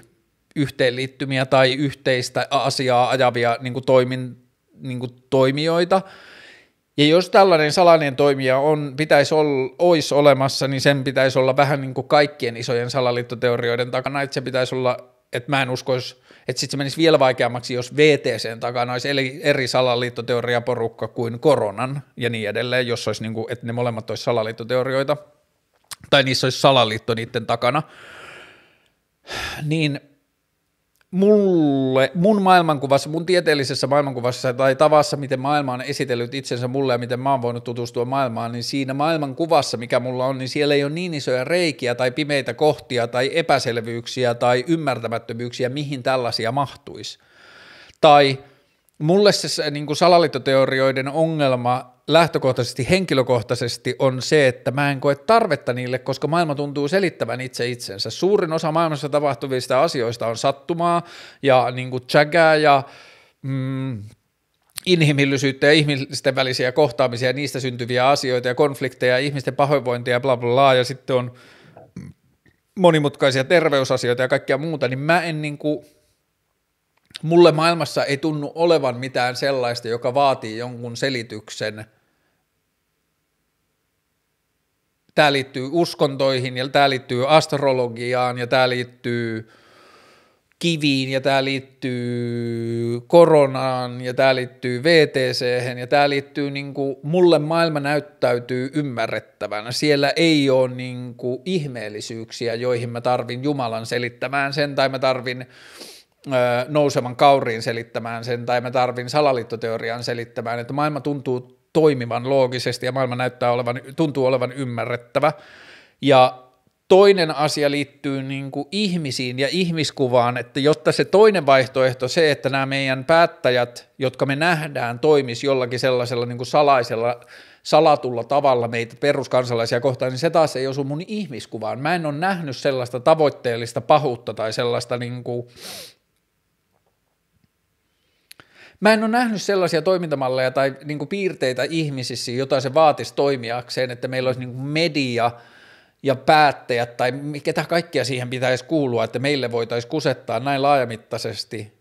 yhteenliittymiä tai yhteistä asiaa ajavia niin kuin toimin, niin kuin toimijoita. Ja jos tällainen salainen toimija on, pitäisi ol, olisi olemassa, niin sen pitäisi olla vähän niin kuin kaikkien isojen salaliittoteorioiden takana, että se pitäisi olla, että mä en uskois, että sitten se menisi vielä vaikeammaksi, jos VTC takana olisi eri salaliittoteoriaporukka kuin koronan ja niin edelleen, jos olisi niin kuin, että ne molemmat olisi salaliittoteorioita, tai niissä olisi salaliitto niiden takana, niin – mulle, mun maailmankuvassa, mun tieteellisessä maailmankuvassa tai tavassa, miten maailma on esitellyt itsensä mulle ja miten mä oon voinut tutustua maailmaan, niin siinä maailmankuvassa, mikä mulla on, niin siellä ei ole niin isoja reikiä tai pimeitä kohtia tai epäselvyyksiä tai ymmärtämättömyyksiä, mihin tällaisia mahtuisi. Tai mulle se niin kuin salaliittoteorioiden ongelma lähtökohtaisesti henkilökohtaisesti on se, että mä en koe tarvetta niille, koska maailma tuntuu selittävän itse itsensä. Suurin osa maailmassa tapahtuvista asioista on sattumaa ja niin kuin tsägää ja mm, inhimillisyyttä ja ihmisten välisiä kohtaamisia, niistä syntyviä asioita ja konflikteja, ihmisten pahoinvointia ja bla bla bla, ja sitten on monimutkaisia terveysasioita ja kaikkea muuta, niin mä en niin kuin, mulle maailmassa ei tunnu olevan mitään sellaista, joka vaatii jonkun selityksen – tämä liittyy uskontoihin ja tämä liittyy astrologiaan ja tämä liittyy kiviin ja tämä liittyy koronaan ja tämä liittyy VTC ja tämä liittyy niin kuin, mulle maailma näyttäytyy ymmärrettävänä. Siellä ei ole niin kuin, ihmeellisyyksiä, joihin mä tarvin Jumalan selittämään sen tai mä tarvin ö, nousevan kauriin selittämään sen tai mä tarvin salaliittoteorian selittämään, että maailma tuntuu toimivan loogisesti ja maailma näyttää olevan, tuntuu olevan ymmärrettävä. Ja toinen asia liittyy niin kuin ihmisiin ja ihmiskuvaan, että jotta se toinen vaihtoehto, se, että nämä meidän päättäjät, jotka me nähdään, toimisi jollakin sellaisella niin kuin salaisella, salatulla tavalla meitä peruskansalaisia kohtaan, niin se taas ei osu mun ihmiskuvaan. Mä en ole nähnyt sellaista tavoitteellista pahuutta tai sellaista niin kuin Mä en ole nähnyt sellaisia toimintamalleja tai niin piirteitä ihmisissä, jota se vaatisi toimijakseen, että meillä olisi niin media ja päättäjät tai ketä kaikkia siihen pitäisi kuulua, että meille voitaisiin kusettaa näin laajamittaisesti,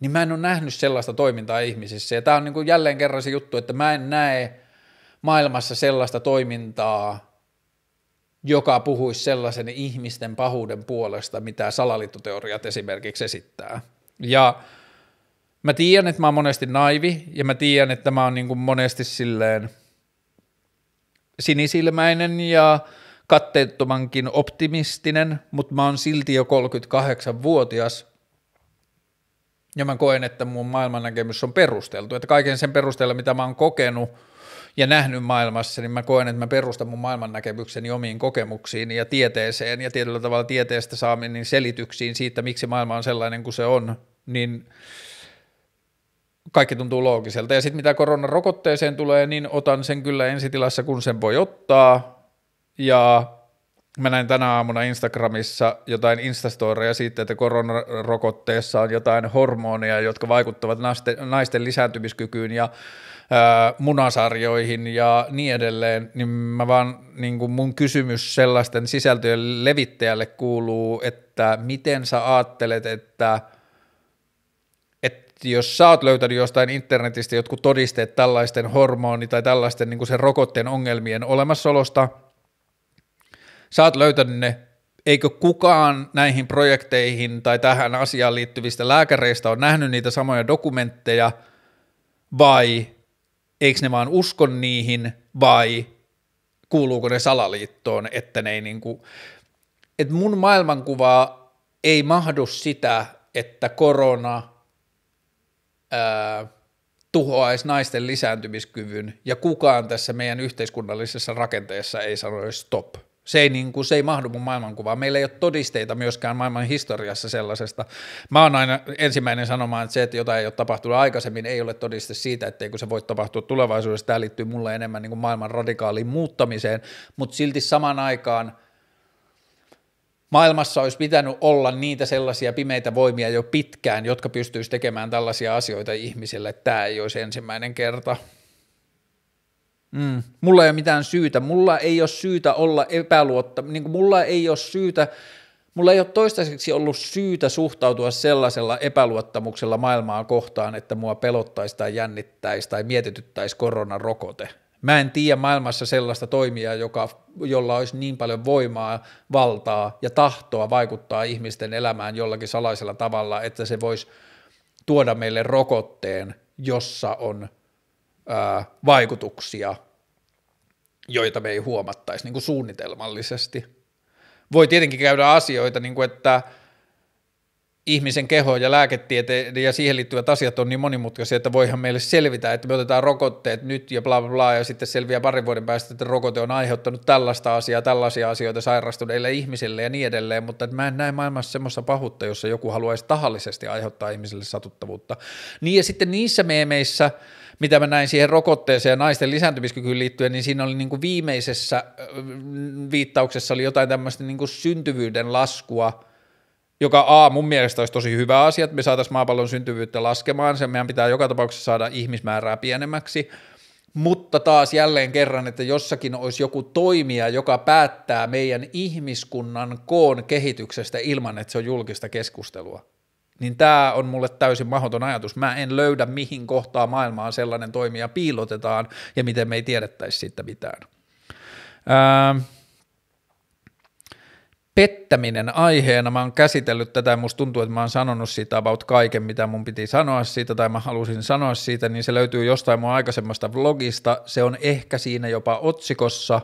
niin mä en ole nähnyt sellaista toimintaa ihmisissä. Ja tämä on niin jälleen kerran se juttu, että mä en näe maailmassa sellaista toimintaa, joka puhuisi sellaisen ihmisten pahuuden puolesta, mitä salaliittoteoriat esimerkiksi esittää. Ja mä tiedän, että mä oon monesti naivi ja mä tiedän, että mä oon niin kuin monesti silleen sinisilmäinen ja katteettomankin optimistinen, mutta mä oon silti jo 38-vuotias ja mä koen, että mun maailmannäkemys on perusteltu, että kaiken sen perusteella, mitä mä oon kokenut ja nähnyt maailmassa, niin mä koen, että mä perustan mun maailmannäkemykseni omiin kokemuksiin ja tieteeseen ja tietyllä tavalla tieteestä saamiin niin selityksiin siitä, miksi maailma on sellainen kuin se on, niin – kaikki tuntuu loogiselta. Ja sitten mitä koronarokotteeseen tulee, niin otan sen kyllä ensitilassa, kun sen voi ottaa. Ja mä näin tänä aamuna Instagramissa jotain instastoreja siitä, että koronarokotteessa on jotain hormoneja, jotka vaikuttavat naisten, lisääntymiskykyyn ja munasarjoihin ja niin edelleen, niin mä vaan, niin kuin mun kysymys sellaisten sisältöjen levittäjälle kuuluu, että miten sä ajattelet, että – jos sä oot löytänyt jostain internetistä jotkut todisteet tällaisten hormoni- tai tällaisten niin sen rokotteen ongelmien olemassaolosta, sä oot löytänyt ne, eikö kukaan näihin projekteihin tai tähän asiaan liittyvistä lääkäreistä ole nähnyt niitä samoja dokumentteja, vai eikö ne vaan usko niihin, vai kuuluuko ne salaliittoon, että ne ei niin kuin, että mun maailmankuvaa ei mahdu sitä, että korona ää, tuhoaisi naisten lisääntymiskyvyn ja kukaan tässä meidän yhteiskunnallisessa rakenteessa ei sanoisi stop. Se ei, niin kuin, se ei mahdu mun maailmankuvaan. Meillä ei ole todisteita myöskään maailman historiassa sellaisesta. Mä oon aina ensimmäinen sanomaan, että se, että jotain ei ole tapahtunut aikaisemmin, ei ole todiste siitä, etteikö se voi tapahtua tulevaisuudessa. Tämä liittyy mulle enemmän niin kuin maailman radikaaliin muuttamiseen, mutta silti samaan aikaan – Maailmassa olisi pitänyt olla niitä sellaisia pimeitä voimia jo pitkään, jotka pystyisi tekemään tällaisia asioita ihmisille. Tämä ei olisi ensimmäinen kerta. Mm. Mulla ei ole mitään syytä. Mulla ei ole syytä olla epäluotta. Niin kuin mulla ei ole syytä Mulla ei ole toistaiseksi ollut syytä suhtautua sellaisella epäluottamuksella maailmaa kohtaan, että mua pelottaisi tai jännittäisi tai mietityttäisi koronarokote. Mä en tiedä maailmassa sellaista toimijaa, joka, jolla olisi niin paljon voimaa, valtaa ja tahtoa vaikuttaa ihmisten elämään jollakin salaisella tavalla, että se voisi tuoda meille rokotteen, jossa on ää, vaikutuksia, joita me ei huomattaisi niin kuin suunnitelmallisesti. Voi tietenkin käydä asioita, niin kuin että – ihmisen keho ja lääketieteen ja siihen liittyvät asiat on niin monimutkaisia, että voihan meille selvitä, että me otetaan rokotteet nyt ja bla bla bla ja sitten selviää parin vuoden päästä, että rokote on aiheuttanut tällaista asiaa, tällaisia asioita sairastuneille ihmisille ja niin edelleen, mutta että mä en näe maailmassa semmoista pahuutta, jossa joku haluaisi tahallisesti aiheuttaa ihmisille satuttavuutta. Niin ja sitten niissä meemeissä, mitä mä näin siihen rokotteeseen ja naisten lisääntymiskykyyn liittyen, niin siinä oli niin kuin viimeisessä viittauksessa oli jotain tämmöistä niin kuin syntyvyyden laskua – joka A, mun mielestä olisi tosi hyvä asia, että me saataisiin maapallon syntyvyyttä laskemaan, sen meidän pitää joka tapauksessa saada ihmismäärää pienemmäksi, mutta taas jälleen kerran, että jossakin olisi joku toimija, joka päättää meidän ihmiskunnan koon kehityksestä ilman, että se on julkista keskustelua. Niin tämä on mulle täysin mahdoton ajatus. Mä en löydä, mihin kohtaa maailmaan sellainen toimija piilotetaan ja miten me ei tiedettäisi siitä mitään. Öö, pettäminen aiheena. Mä oon käsitellyt tätä ja musta tuntuu, että mä oon sanonut siitä about kaiken, mitä mun piti sanoa siitä tai mä halusin sanoa siitä, niin se löytyy jostain mun aikaisemmasta vlogista. Se on ehkä siinä jopa otsikossa,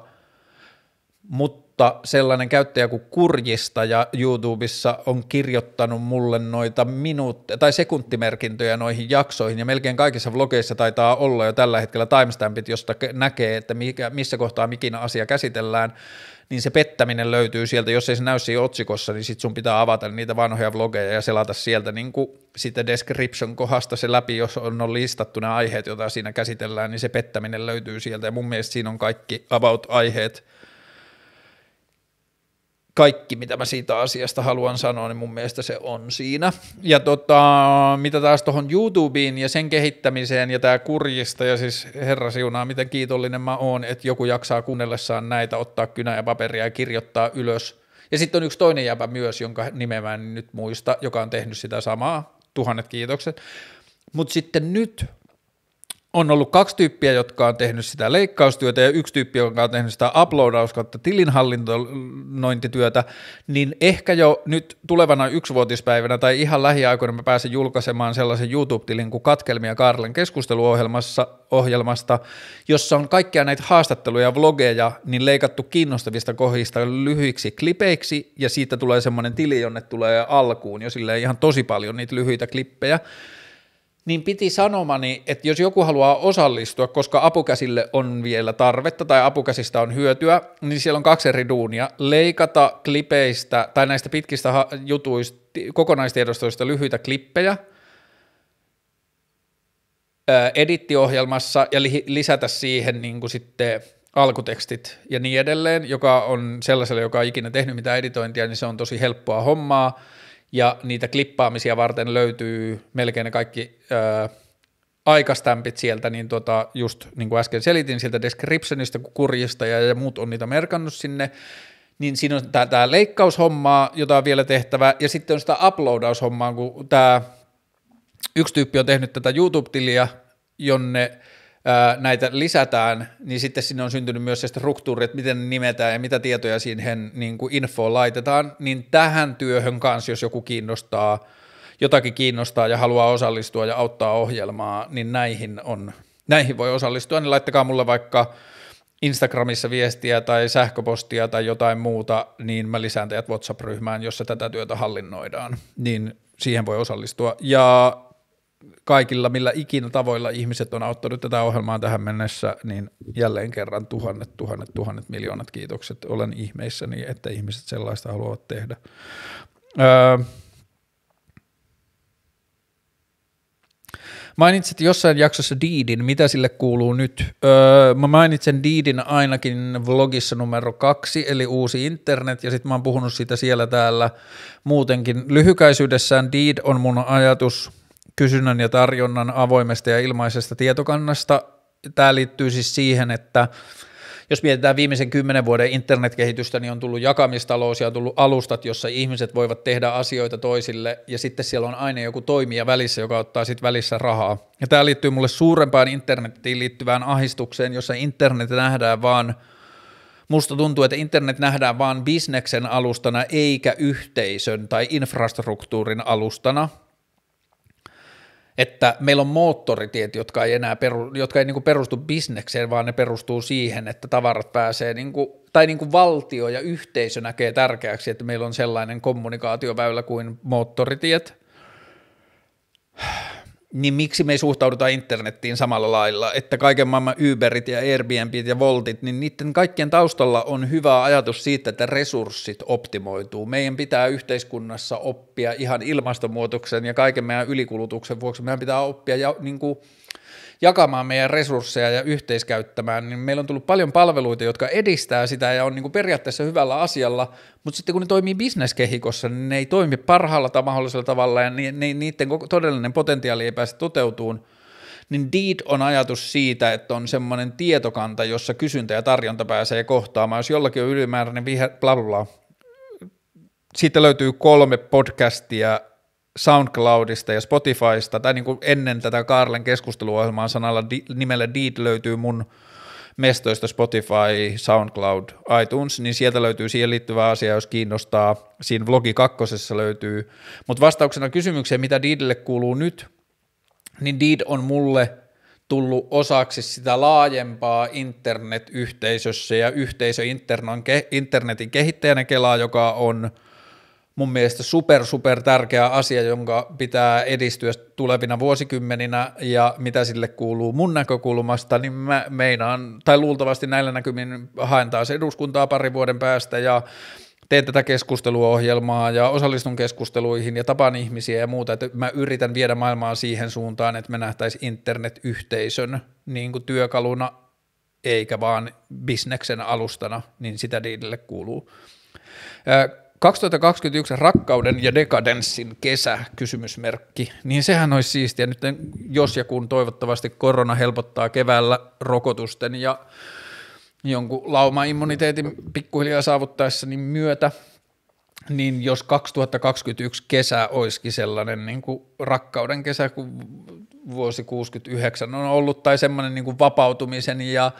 mutta sellainen käyttäjä kuin Kurjistaja YouTubessa on kirjoittanut mulle noita minuutteja tai sekuntimerkintöjä noihin jaksoihin, ja melkein kaikissa vlogeissa taitaa olla jo tällä hetkellä timestampit, josta näkee, että mikä, missä kohtaa mikin asia käsitellään, niin se pettäminen löytyy sieltä, jos ei se näy siinä otsikossa, niin sit sun pitää avata niitä vanhoja vlogeja ja selata sieltä niin kuin sitä description kohdasta se läpi, jos on, on listattu ne aiheet, joita siinä käsitellään, niin se pettäminen löytyy sieltä, ja mun mielestä siinä on kaikki about-aiheet, kaikki, mitä mä siitä asiasta haluan sanoa, niin mun mielestä se on siinä. Ja tota, mitä taas tuohon YouTubeen ja sen kehittämiseen ja tää kurjista, ja siis herra siunaa, miten kiitollinen mä oon, että joku jaksaa kuunnellessaan näitä, ottaa kynä ja paperia ja kirjoittaa ylös. Ja sitten on yksi toinen jäpä myös, jonka nimeään mä en nyt muista, joka on tehnyt sitä samaa. Tuhannet kiitokset. Mutta sitten nyt on ollut kaksi tyyppiä, jotka on tehnyt sitä leikkaustyötä ja yksi tyyppi, joka on tehnyt sitä uploadaus kautta tilinhallinnointityötä, niin ehkä jo nyt tulevana yksivuotispäivänä tai ihan lähiaikoina mä pääsen julkaisemaan sellaisen YouTube-tilin kuin Katkelmia Karlen keskusteluohjelmassa, ohjelmasta, jossa on kaikkia näitä haastatteluja ja vlogeja niin leikattu kiinnostavista kohdista lyhyiksi klipeiksi ja siitä tulee semmoinen tili, jonne tulee alkuun jo silleen ihan tosi paljon niitä lyhyitä klippejä, niin piti sanomani, että jos joku haluaa osallistua, koska apukäsille on vielä tarvetta tai apukäsistä on hyötyä, niin siellä on kaksi eri duunia. Leikata klipeistä tai näistä pitkistä jutuista, kokonaistiedostoista lyhyitä klippejä edittiohjelmassa ja li- lisätä siihen niin kuin sitten alkutekstit ja niin edelleen, joka on sellaiselle, joka on ikinä tehnyt mitään editointia, niin se on tosi helppoa hommaa ja niitä klippaamisia varten löytyy melkein ne kaikki ää, aikastämpit sieltä, niin tota, just niin kuin äsken selitin, sieltä descriptionista, kun kurjista ja, ja muut on niitä merkannut sinne, niin siinä on tämä leikkaushommaa, jota on vielä tehtävä, ja sitten on sitä uploadaushommaa, kun tämä yksi tyyppi on tehnyt tätä YouTube-tiliä, jonne – näitä lisätään, niin sitten sinne on syntynyt myös se struktuuri, että miten ne nimetään ja mitä tietoja siihen niin kuin infoon laitetaan, niin tähän työhön kanssa, jos joku kiinnostaa, jotakin kiinnostaa ja haluaa osallistua ja auttaa ohjelmaa, niin näihin, on, näihin voi osallistua, niin laittakaa mulle vaikka Instagramissa viestiä tai sähköpostia tai jotain muuta, niin mä lisään teidät WhatsApp-ryhmään, jossa tätä työtä hallinnoidaan, niin siihen voi osallistua. Ja kaikilla, millä ikinä tavoilla ihmiset on auttanut tätä ohjelmaa tähän mennessä, niin jälleen kerran tuhannet, tuhannet, tuhannet, miljoonat kiitokset. Olen ihmeissäni, että ihmiset sellaista haluavat tehdä. Öö, Mainitsit jossain jaksossa Diidin, mitä sille kuuluu nyt? Öö, mä mainitsen Diidin ainakin vlogissa numero kaksi, eli uusi internet, ja sitten mä oon puhunut siitä siellä täällä muutenkin. Lyhykäisyydessään Deed on mun ajatus, kysynnän ja tarjonnan avoimesta ja ilmaisesta tietokannasta. Tämä liittyy siis siihen, että jos mietitään viimeisen kymmenen vuoden internetkehitystä, niin on tullut jakamistalous ja on tullut alustat, jossa ihmiset voivat tehdä asioita toisille ja sitten siellä on aina joku toimija välissä, joka ottaa sitten välissä rahaa. Ja tämä liittyy mulle suurempaan internettiin liittyvään ahistukseen, jossa internet nähdään vaan, musta tuntuu, että internet nähdään vaan bisneksen alustana eikä yhteisön tai infrastruktuurin alustana – että meillä on moottoritiet, jotka ei enää peru, jotka ei niin kuin perustu bisnekseen, vaan ne perustuu siihen, että tavarat pääsee, niin kuin, tai niin kuin valtio ja yhteisö näkee tärkeäksi, että meillä on sellainen kommunikaatioväylä kuin moottoritiet niin miksi me ei suhtauduta internettiin samalla lailla, että kaiken maailman Uberit ja Airbnbit ja Voltit, niin niiden kaikkien taustalla on hyvä ajatus siitä, että resurssit optimoituu. Meidän pitää yhteiskunnassa oppia ihan ilmastonmuutoksen ja kaiken meidän ylikulutuksen vuoksi, meidän pitää oppia ja niin kuin, jakamaan meidän resursseja ja yhteiskäyttämään, niin meillä on tullut paljon palveluita, jotka edistää sitä ja on niin kuin periaatteessa hyvällä asialla, mutta sitten kun ne toimii bisneskehikossa, niin ne ei toimi parhaalla tai mahdollisella tavalla ja niiden todellinen potentiaali ei pääse toteutuun, niin Deed on ajatus siitä, että on semmoinen tietokanta, jossa kysyntä ja tarjonta pääsee kohtaamaan. Jos jollakin on ylimääräinen viher, bla bla bla. Siitä löytyy kolme podcastia, SoundCloudista ja Spotifysta, tai niin kuin ennen tätä Karlen keskusteluohjelmaa sanalla di, nimellä Deed löytyy mun mestoista Spotify, SoundCloud, iTunes, niin sieltä löytyy siihen liittyvä asia, jos kiinnostaa. Siinä vlogi kakkosessa löytyy. Mutta vastauksena kysymykseen, mitä Deedille kuuluu nyt, niin Deed on mulle tullut osaksi sitä laajempaa internetyhteisössä ja yhteisö internetin kehittäjänä kelaa, joka on – mun mielestä super, super tärkeä asia, jonka pitää edistyä tulevina vuosikymmeninä ja mitä sille kuuluu mun näkökulmasta, niin mä meinaan, tai luultavasti näillä näkymin haen taas eduskuntaa parin vuoden päästä ja teen tätä keskusteluohjelmaa ja osallistun keskusteluihin ja tapaan ihmisiä ja muuta, että mä yritän viedä maailmaa siihen suuntaan, että me nähtäisiin internetyhteisön niin kuin työkaluna eikä vaan bisneksen alustana, niin sitä diidille kuuluu. 2021 rakkauden ja dekadenssin kesä, kysymysmerkki, niin sehän olisi siistiä nyt, jos ja kun toivottavasti korona helpottaa keväällä rokotusten ja jonkun laumaimmuniteetin pikkuhiljaa saavuttaessa niin myötä, niin jos 2021 kesä olisikin sellainen niin kuin rakkauden kesä, kun vuosi 69 on ollut, tai semmoinen niin kuin vapautumisen ja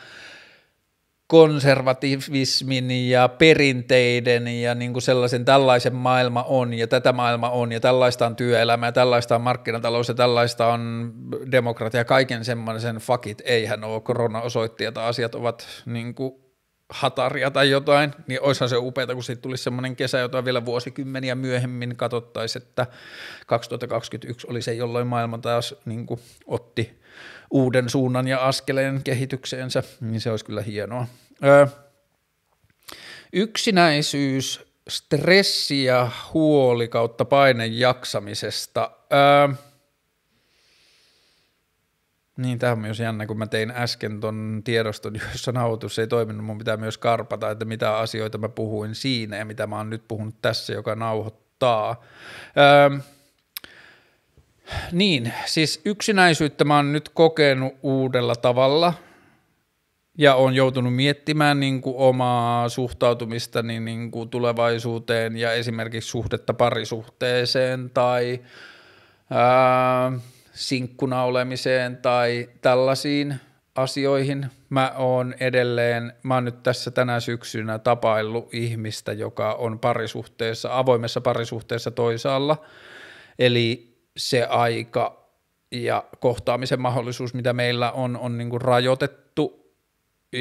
konservativismin ja perinteiden ja niin kuin sellaisen tällaisen maailma on ja tätä maailma on ja tällaista on työelämä ja tällaista on markkinatalous ja tällaista on demokratia, kaiken semmoisen fakit, eihän ole korona osoitti, että asiat ovat niin kuin hataria tai jotain, niin oishan se upeata, kun siitä tulisi semmoinen kesä, jota vielä vuosikymmeniä myöhemmin katsottaisiin, että 2021 oli se, jolloin maailma taas niin kuin, otti uuden suunnan ja askeleen kehitykseensä, niin se olisi kyllä hienoa. Ö, yksinäisyys, stressi ja huoli kautta paine jaksamisesta. Ö, niin, tämä on myös jännä, kun mä tein äsken ton tiedoston, jossa nauhoitus ei toiminut, mun pitää myös karpata, että mitä asioita mä puhuin siinä ja mitä mä oon nyt puhunut tässä, joka nauhoittaa. Öö, niin, siis yksinäisyyttä mä oon nyt kokenut uudella tavalla – ja on joutunut miettimään niin kuin omaa suhtautumista niin, kuin tulevaisuuteen ja esimerkiksi suhdetta parisuhteeseen tai ää, sinkkuna olemiseen tai tällaisiin asioihin. Mä oon edelleen, mä oon nyt tässä tänä syksynä tapaillut ihmistä, joka on parisuhteessa, avoimessa parisuhteessa toisaalla. Eli se aika ja kohtaamisen mahdollisuus, mitä meillä on, on niin kuin rajoitettu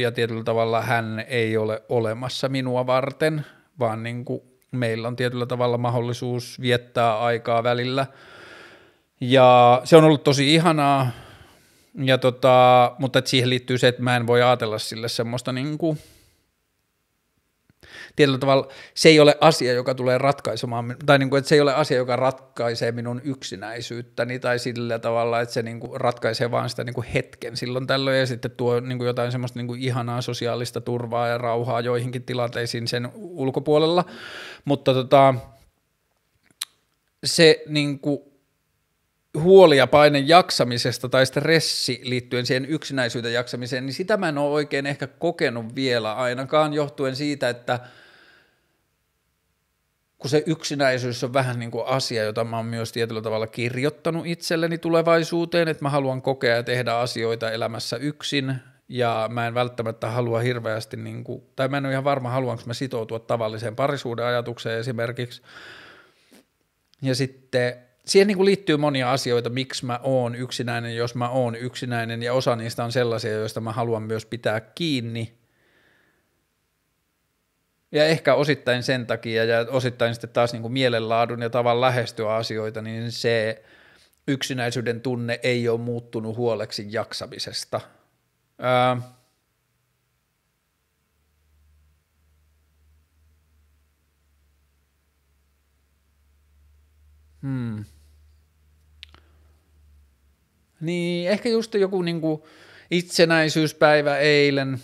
ja tietyllä tavalla hän ei ole olemassa minua varten, vaan niin kuin meillä on tietyllä tavalla mahdollisuus viettää aikaa välillä. Ja se on ollut tosi ihanaa, ja tota, mutta siihen liittyy se, että mä en voi ajatella sille semmoista niin kuin – tietyllä tavalla se ei ole asia, joka tulee ratkaisemaan, tai niin kuin, että se ei ole asia, joka ratkaisee minun yksinäisyyttäni tai sillä tavalla, että se niin kuin ratkaisee vaan sitä niin kuin hetken silloin tällöin ja sitten tuo niin kuin jotain semmoista niin kuin ihanaa sosiaalista turvaa ja rauhaa joihinkin tilanteisiin sen ulkopuolella, mutta tota, se niin kuin huoli ja paine jaksamisesta tai stressi liittyen siihen yksinäisyyden jaksamiseen, niin sitä mä en ole oikein ehkä kokenut vielä ainakaan johtuen siitä, että – kun se yksinäisyys on vähän niin kuin asia, jota mä oon myös tietyllä tavalla kirjoittanut itselleni tulevaisuuteen, että mä haluan kokea ja tehdä asioita elämässä yksin, ja mä en välttämättä halua hirveästi, niin kuin, tai mä en ole ihan varma, haluanko mä sitoutua tavalliseen parisuuden ajatukseen esimerkiksi. Ja sitten siihen niin kuin liittyy monia asioita, miksi mä oon yksinäinen, jos mä oon yksinäinen, ja osa niistä on sellaisia, joista mä haluan myös pitää kiinni, ja ehkä osittain sen takia ja osittain sitten taas niin kuin mielenlaadun ja tavan lähestyä asioita, niin se yksinäisyyden tunne ei ole muuttunut huoleksi jaksamisesta. Öö, Hmm. Niin, ehkä just joku niin kuin itsenäisyyspäivä eilen –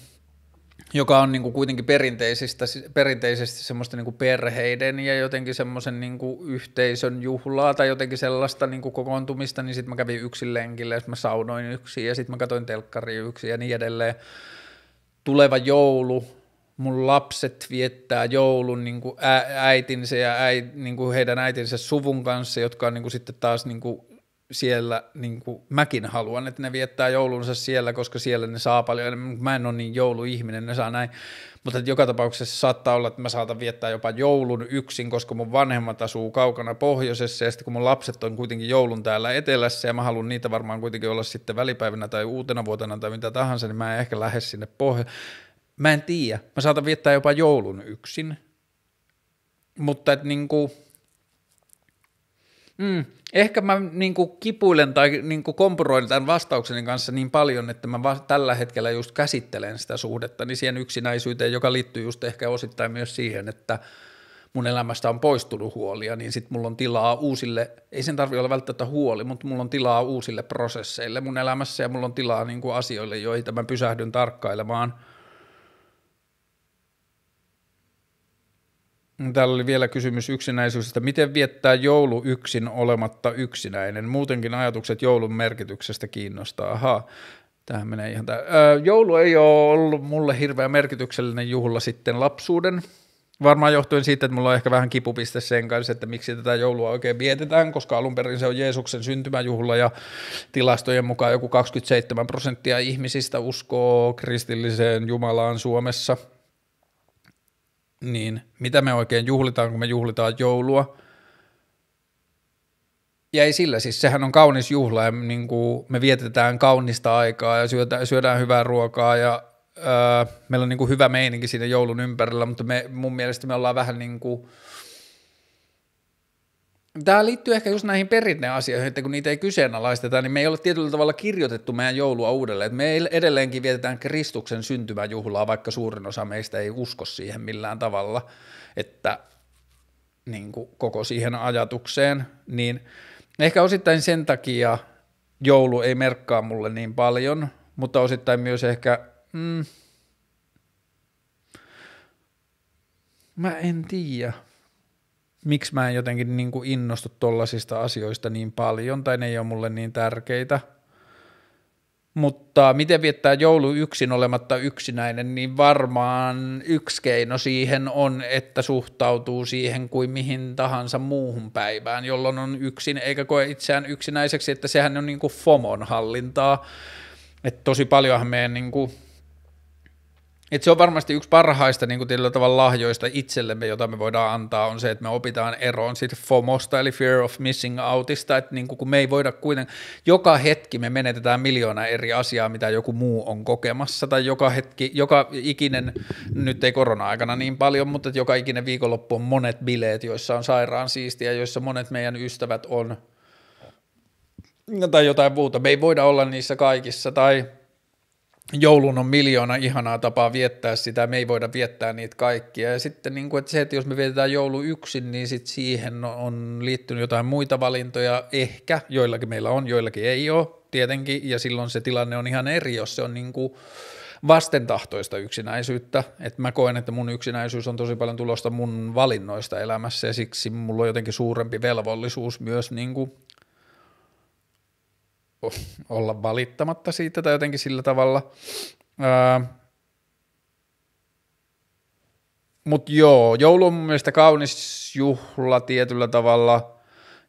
joka on niin kuin kuitenkin perinteisistä, perinteisesti semmoista niin kuin perheiden ja jotenkin semmoisen niin kuin yhteisön juhlaa tai jotenkin sellaista niin kuin kokoontumista, niin sitten mä kävin yksin lenkillä ja sitten mä saunoin yksin ja sitten mä katsoin telkkari yksin ja niin edelleen. Tuleva joulu, mun lapset viettää joulun niin kuin äitinsä ja äi, niin kuin heidän äitinsä suvun kanssa, jotka on niin kuin sitten taas niin kuin siellä niin kuin mäkin haluan, että ne viettää joulunsa siellä, koska siellä ne saa paljon. Mä en ole niin jouluihminen, ne saa näin. Mutta joka tapauksessa saattaa olla, että mä saatan viettää jopa joulun yksin, koska mun vanhemmat asuu kaukana pohjoisessa ja sitten kun mun lapset on kuitenkin joulun täällä etelässä ja mä haluan niitä varmaan kuitenkin olla sitten välipäivänä tai uutena vuotena tai mitä tahansa, niin mä en ehkä lähde sinne pohja. Mä en tiedä. Mä saatan viettää jopa joulun yksin. Mutta että niin kuin, Mm. Ehkä mä niin kuin kipuilen tai niin kuin kompuroin tämän vastaukseni kanssa niin paljon, että mä va- tällä hetkellä just käsittelen sitä suhdetta niin siihen yksinäisyyteen, joka liittyy just ehkä osittain myös siihen, että mun elämästä on poistunut huolia, niin sitten mulla on tilaa uusille, ei sen tarvi olla välttämättä huoli, mutta mulla on tilaa uusille prosesseille mun elämässä ja mulla on tilaa niin kuin asioille, joita mä pysähdyn tarkkailemaan – Täällä oli vielä kysymys yksinäisyydestä. Miten viettää joulu yksin olematta yksinäinen? Muutenkin ajatukset joulun merkityksestä kiinnostaa. Ahaa. Tähän menee ihan tämä. joulu ei ole ollut mulle hirveän merkityksellinen juhla sitten lapsuuden. Varmaan johtuen siitä, että mulla on ehkä vähän kipupiste sen kanssa, että miksi tätä joulua oikein vietetään, koska alun perin se on Jeesuksen syntymäjuhla ja tilastojen mukaan joku 27 prosenttia ihmisistä uskoo kristilliseen Jumalaan Suomessa – niin mitä me oikein juhlitaan, kun me juhlitaan joulua. Ja ei sillä, siis sehän on kaunis juhla ja niin kuin me vietetään kaunista aikaa ja syödään, syödään hyvää ruokaa ja öö, meillä on niin kuin hyvä meininki siinä joulun ympärillä, mutta me, mun mielestä me ollaan vähän niin kuin – Tämä liittyy ehkä just näihin perinneasioihin, että kun niitä ei kyseenalaisteta, niin me ei ole tietyllä tavalla kirjoitettu meidän joulua uudelleen. me edelleenkin vietetään Kristuksen syntymäjuhlaa, vaikka suurin osa meistä ei usko siihen millään tavalla, että niin kuin koko siihen ajatukseen, niin ehkä osittain sen takia joulu ei merkkaa mulle niin paljon, mutta osittain myös ehkä, mm, mä en tiedä miksi mä en jotenkin niin kuin innostu tollasista asioista niin paljon, tai ne ei ole mulle niin tärkeitä. Mutta miten viettää joulu yksin olematta yksinäinen, niin varmaan yksi keino siihen on, että suhtautuu siihen kuin mihin tahansa muuhun päivään, jolloin on yksin, eikä koe itseään yksinäiseksi, että sehän on niin kuin FOMON hallintaa. Että tosi paljonhan meidän niin kuin et se on varmasti yksi parhaista niin kuin tavalla lahjoista itsellemme, jota me voidaan antaa, on se, että me opitaan eroon siitä FOMOsta, eli Fear of Missing Outista, että niin kuin, kun me ei voida kuitenkaan, joka hetki me menetetään miljoona eri asiaa, mitä joku muu on kokemassa, tai joka hetki, joka ikinen, nyt ei korona-aikana niin paljon, mutta että joka ikinen viikonloppu on monet bileet, joissa on sairaan siistiä, joissa monet meidän ystävät on, no tai jotain muuta, me ei voida olla niissä kaikissa, tai joulun on miljoona ihanaa tapaa viettää sitä, me ei voida viettää niitä kaikkia. Ja sitten niin kuin, että se, että jos me vietetään joulu yksin, niin sit siihen on liittynyt jotain muita valintoja, ehkä, joillakin meillä on, joillakin ei ole tietenkin, ja silloin se tilanne on ihan eri, jos se on niin kuin vastentahtoista yksinäisyyttä. Et mä koen, että mun yksinäisyys on tosi paljon tulosta mun valinnoista elämässä, ja siksi mulla on jotenkin suurempi velvollisuus myös niin kuin olla valittamatta siitä tai jotenkin sillä tavalla. Öö, Mutta joo, joulu on mun kaunis juhla tietyllä tavalla.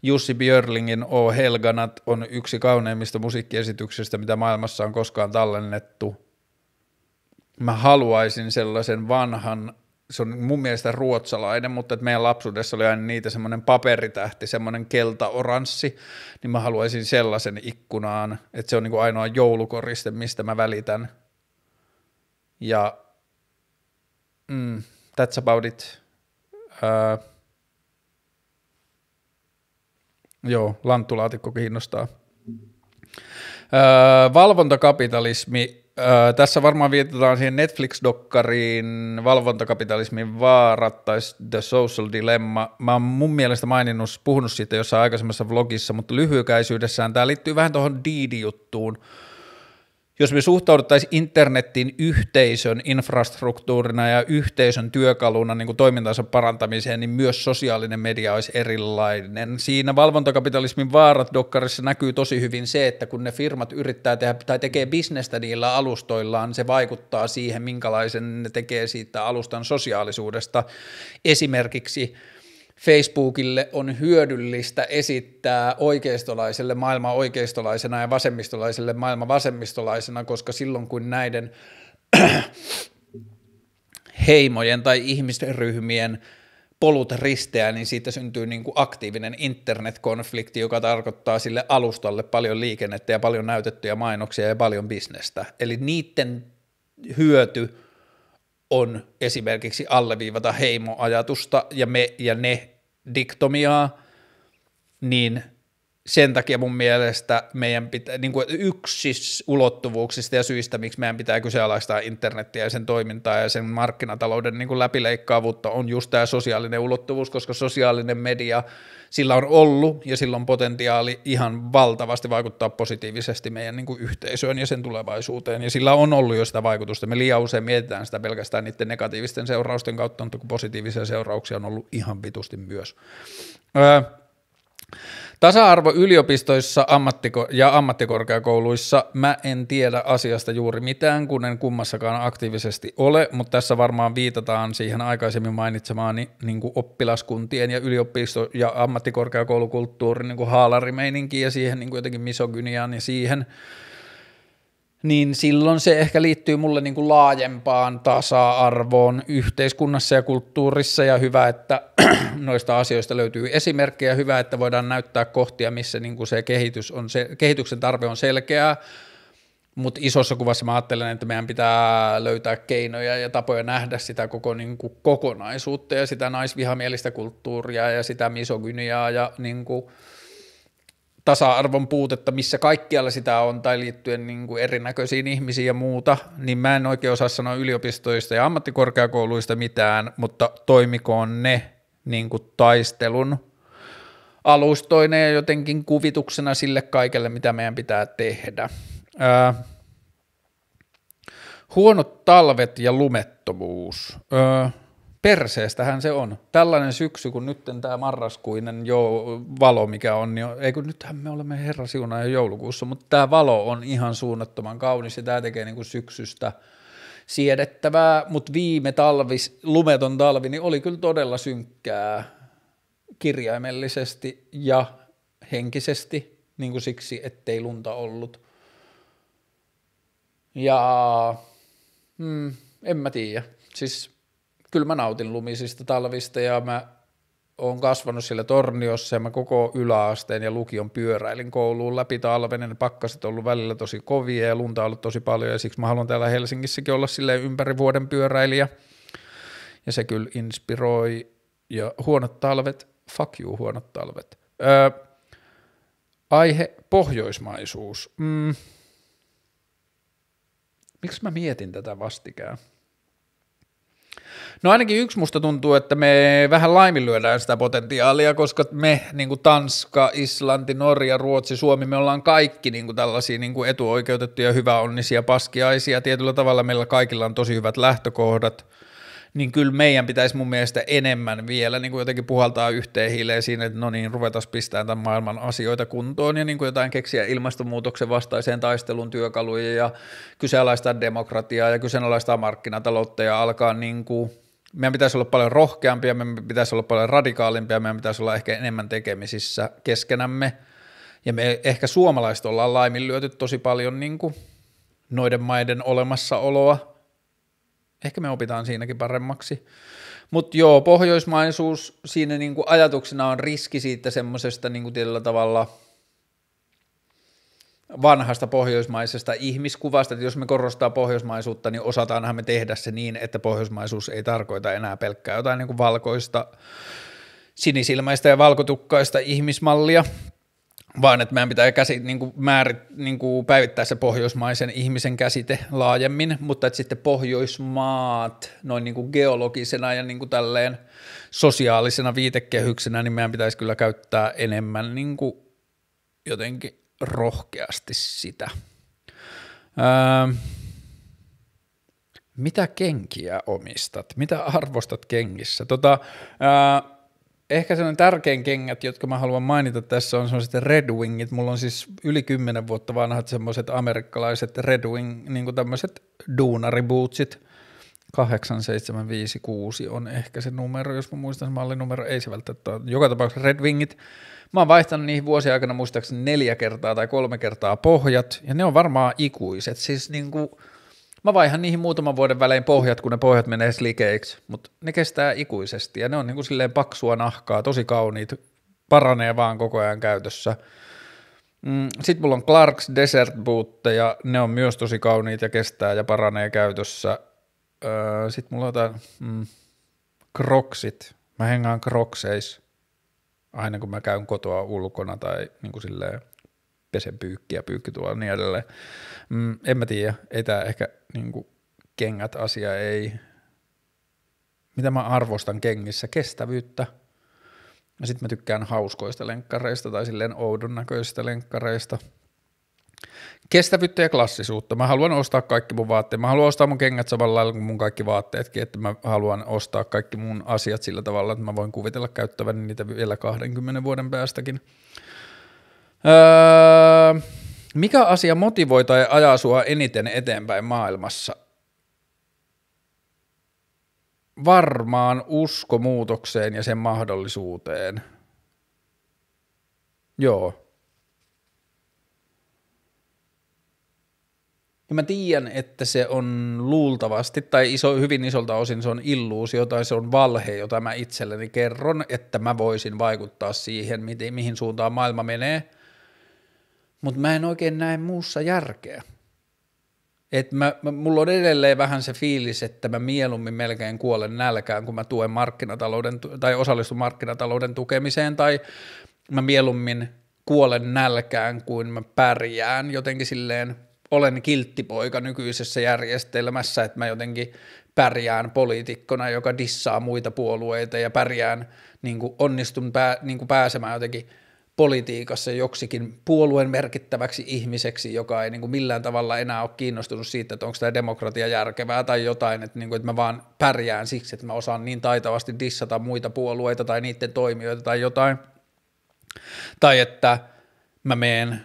Jussi Björlingin O Helganat on yksi kauneimmista musiikkiesityksistä, mitä maailmassa on koskaan tallennettu. Mä haluaisin sellaisen vanhan se on mun mielestä ruotsalainen, mutta että meidän lapsuudessa oli aina niitä semmoinen paperitähti, semmoinen kelta-oranssi, niin mä haluaisin sellaisen ikkunaan, että se on niin kuin ainoa joulukoriste, mistä mä välitän. Ja mm, that's about it. Öö, joo, lanttulaatikko kiinnostaa. Öö, valvontakapitalismi Öö, tässä varmaan viitataan siihen Netflix-dokkariin Valvontakapitalismin vaarat tai The Social Dilemma. Mä oon mun mielestä maininnut, puhunut siitä jossain aikaisemmassa vlogissa, mutta lyhykäisyydessään tämä liittyy vähän tuohon didi juttuun jos me suhtauduttaisiin internetin yhteisön infrastruktuurina ja yhteisön työkaluna niin kuin toimintansa parantamiseen, niin myös sosiaalinen media olisi erilainen. Siinä valvontakapitalismin vaarat dokkarissa näkyy tosi hyvin se, että kun ne firmat yrittää tehdä tai tekee bisnestä niillä alustoillaan, se vaikuttaa siihen, minkälaisen ne tekee siitä alustan sosiaalisuudesta. Esimerkiksi Facebookille on hyödyllistä esittää oikeistolaiselle maailma oikeistolaisena ja vasemmistolaiselle maailma vasemmistolaisena, koska silloin kun näiden [clears throat] heimojen tai ihmisryhmien polut risteää, niin siitä syntyy niin kuin aktiivinen internetkonflikti, joka tarkoittaa sille alustalle paljon liikennettä ja paljon näytettyjä mainoksia ja paljon bisnestä. Eli niiden hyöty on esimerkiksi alleviivata heimoajatusta ja me ja ne diktomiaa, niin – sen takia mun mielestä meidän pitää, niin kuin yksi ulottuvuuksista ja syistä, miksi meidän pitää kyseenalaistaa internettiä ja sen toimintaa ja sen markkinatalouden niin kuin läpileikkaavuutta on just tämä sosiaalinen ulottuvuus, koska sosiaalinen media, sillä on ollut ja sillä on potentiaali ihan valtavasti vaikuttaa positiivisesti meidän niin kuin yhteisöön ja sen tulevaisuuteen ja sillä on ollut jo sitä vaikutusta. Me liian usein mietitään sitä pelkästään niiden negatiivisten seurausten kautta, mutta kun positiivisia seurauksia on ollut ihan vitusti myös. Öö, Tasa-arvo yliopistoissa ammattiko- ja ammattikorkeakouluissa mä en tiedä asiasta juuri mitään, kun en kummassakaan aktiivisesti ole, mutta tässä varmaan viitataan siihen aikaisemmin mainitsemaan niin, kuin oppilaskuntien ja yliopisto- ja ammattikorkeakoulukulttuurin niin kuin haalarimeininkiin ja siihen niin kuin jotenkin misogyniaan ja siihen – niin silloin se ehkä liittyy mulle niin kuin laajempaan tasa-arvoon yhteiskunnassa ja kulttuurissa, ja hyvä, että [clears throat] noista asioista löytyy esimerkkejä, hyvä, että voidaan näyttää kohtia, missä niin kuin se, kehitys on, se kehityksen tarve on selkeää, mutta isossa kuvassa mä ajattelen, että meidän pitää löytää keinoja ja tapoja nähdä sitä koko niin kuin kokonaisuutta ja sitä naisvihamielistä kulttuuria ja sitä misogyniaa ja niin kuin, tasa-arvon puutetta, missä kaikkialla sitä on, tai liittyen niin kuin erinäköisiin ihmisiin ja muuta, niin mä en oikein osaa sanoa yliopistoista ja ammattikorkeakouluista mitään, mutta toimikoon ne niin kuin taistelun alustoina ja jotenkin kuvituksena sille kaikelle, mitä meidän pitää tehdä. Öö, huonot talvet ja lumettomuus. Öö, Perseestähän se on. Tällainen syksy, kun nyt tämä marraskuinen jo valo, mikä on, niin ei kun nythän me olemme Herra siunaa jo joulukuussa, mutta tämä valo on ihan suunnattoman kaunis ja tämä tekee niinku syksystä siedettävää, mutta viime talvi, lumeton talvi, niin oli kyllä todella synkkää kirjaimellisesti ja henkisesti, niin kuin siksi, ettei lunta ollut. Ja hmm, en mä tiedä. Siis kyllä mä nautin lumisista talvista ja mä oon kasvanut siellä torniossa ja mä koko yläasteen ja lukion pyöräilin kouluun läpi talven ja ne pakkaset on ollut välillä tosi kovia ja lunta on ollut tosi paljon ja siksi mä haluan täällä Helsingissäkin olla sille ympäri vuoden pyöräilijä ja se kyllä inspiroi ja huonot talvet, fuck you huonot talvet. Öö, aihe pohjoismaisuus. Mm. Miksi mä mietin tätä vastikään? No ainakin yksi musta tuntuu, että me vähän laiminlyödään sitä potentiaalia, koska me, niin kuin Tanska, Islanti, Norja, Ruotsi, Suomi, me ollaan kaikki niin kuin tällaisia niin kuin etuoikeutettuja, hyväonnisia, paskiaisia. Tietyllä tavalla meillä kaikilla on tosi hyvät lähtökohdat niin kyllä meidän pitäisi mun mielestä enemmän vielä niin kuin jotenkin puhaltaa yhteen hiileen siinä, että no niin, ruvetaan pistämään tämän maailman asioita kuntoon ja niin kuin jotain keksiä ilmastonmuutoksen vastaiseen taistelun työkaluja ja kyseenalaistaa demokratiaa ja kyseenalaistaa markkinataloutta ja alkaa niin kuin – meidän pitäisi olla paljon rohkeampia, meidän pitäisi olla paljon radikaalimpia, meidän pitäisi olla ehkä enemmän tekemisissä keskenämme. Ja me ehkä suomalaiset ollaan laiminlyöty tosi paljon niin kuin noiden maiden olemassaoloa. Ehkä me opitaan siinäkin paremmaksi. Mutta joo, pohjoismaisuus, siinä niin kuin ajatuksena on riski siitä semmoisesta niin tietyllä tavalla – vanhasta pohjoismaisesta ihmiskuvasta, että jos me korostaa pohjoismaisuutta, niin osataanhan me tehdä se niin, että pohjoismaisuus ei tarkoita enää pelkkää jotain niin kuin valkoista, sinisilmäistä ja valkotukkaista ihmismallia, vaan että meidän pitää käsi, niin kuin määrit, niin kuin päivittää se pohjoismaisen ihmisen käsite laajemmin, mutta että sitten Pohjoismaat noin niin kuin geologisena ja niin kuin tälleen sosiaalisena viitekehyksenä, niin meidän pitäisi kyllä käyttää enemmän niin kuin jotenkin rohkeasti sitä. Öö, mitä kenkiä omistat? Mitä arvostat kengissä? Tota, öö, ehkä sellainen tärkein kengät, jotka mä haluan mainita tässä, on sellaiset Red Wingit. Mulla on siis yli 10 vuotta vanhat semmoiset amerikkalaiset Red Wing, niin kuin tämmöiset duunaribootsit – 8756 on ehkä se numero, jos mä muistan se mallinumero, ei se välttämättä ole. Joka tapauksessa Red Wingit, mä oon vaihtanut niihin vuosien aikana muistaakseni neljä kertaa tai kolme kertaa pohjat, ja ne on varmaan ikuiset, siis niin kuin, mä vaihan niihin muutaman vuoden välein pohjat, kun ne pohjat menee slikeiksi, mutta ne kestää ikuisesti, ja ne on niin kuin silleen paksua nahkaa, tosi kauniit, paranee vaan koko ajan käytössä. Mm, Sitten mulla on Clarks Desert ja ne on myös tosi kauniit ja kestää ja paranee käytössä. Öö, Sitten mulla on jotain mm, kroksit. Mä hengaan krokseis aina kun mä käyn kotoa ulkona tai niin kuin silleen pesen pyykkiä, pyykki tuolla niin edelleen. Mm, en mä tiedä, ei tää ehkä niin kuin kengät asia ei. Mitä mä arvostan kengissä? Kestävyyttä. Ja sit mä tykkään hauskoista lenkkareista tai silleen oudon näköisistä lenkkareista – kestävyyttä ja klassisuutta. Mä haluan ostaa kaikki mun vaatteet. Mä haluan ostaa mun kengät samalla lailla kuin mun kaikki vaatteetkin, että mä haluan ostaa kaikki mun asiat sillä tavalla, että mä voin kuvitella käyttäväni niitä vielä 20 vuoden päästäkin. Öö, mikä asia motivoi tai ajaa sua eniten eteenpäin maailmassa? Varmaan usko muutokseen ja sen mahdollisuuteen. Joo, Ja mä tiedän, että se on luultavasti, tai iso, hyvin isolta osin se on illuusio tai se on valhe, jota mä itselleni kerron, että mä voisin vaikuttaa siihen, mihin, mihin suuntaan maailma menee. Mutta mä en oikein näe muussa järkeä. Et mä, mä, mulla on edelleen vähän se fiilis, että mä mieluummin melkein kuolen nälkään, kun mä tuen markkinatalouden tai osallistun markkinatalouden tukemiseen, tai mä mieluummin kuolen nälkään, kuin mä pärjään jotenkin silleen – olen kilttipoika nykyisessä järjestelmässä, että mä jotenkin pärjään poliitikkona, joka dissaa muita puolueita ja pärjään, niin kuin onnistun pää, niin kuin pääsemään jotenkin politiikassa joksikin puolueen merkittäväksi ihmiseksi, joka ei niin kuin millään tavalla enää ole kiinnostunut siitä, että onko tämä demokratia järkevää tai jotain, että, niin kuin, että mä vaan pärjään siksi, että mä osaan niin taitavasti dissata muita puolueita tai niiden toimijoita tai jotain. Tai että mä meen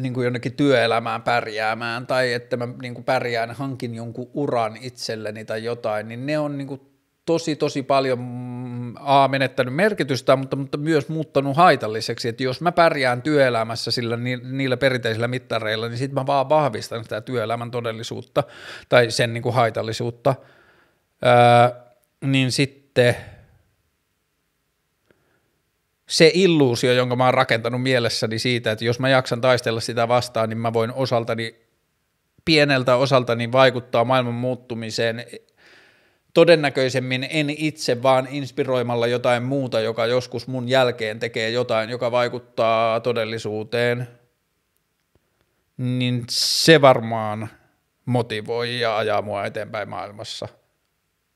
niin kuin jonnekin työelämään pärjäämään tai että mä niin kuin pärjään, hankin jonkun uran itselleni tai jotain, niin ne on niin kuin tosi tosi paljon mm, a, menettänyt merkitystä, mutta, mutta myös muuttanut haitalliseksi, että jos mä pärjään työelämässä sillä, niillä perinteisillä mittareilla, niin sitten mä vaan vahvistan sitä työelämän todellisuutta tai sen niin kuin haitallisuutta, öö, niin sitten – se illuusio, jonka mä oon rakentanut mielessäni siitä, että jos mä jaksan taistella sitä vastaan, niin mä voin osaltani, pieneltä osaltani vaikuttaa maailman muuttumiseen todennäköisemmin en itse, vaan inspiroimalla jotain muuta, joka joskus mun jälkeen tekee jotain, joka vaikuttaa todellisuuteen, niin se varmaan motivoi ja ajaa mua eteenpäin maailmassa.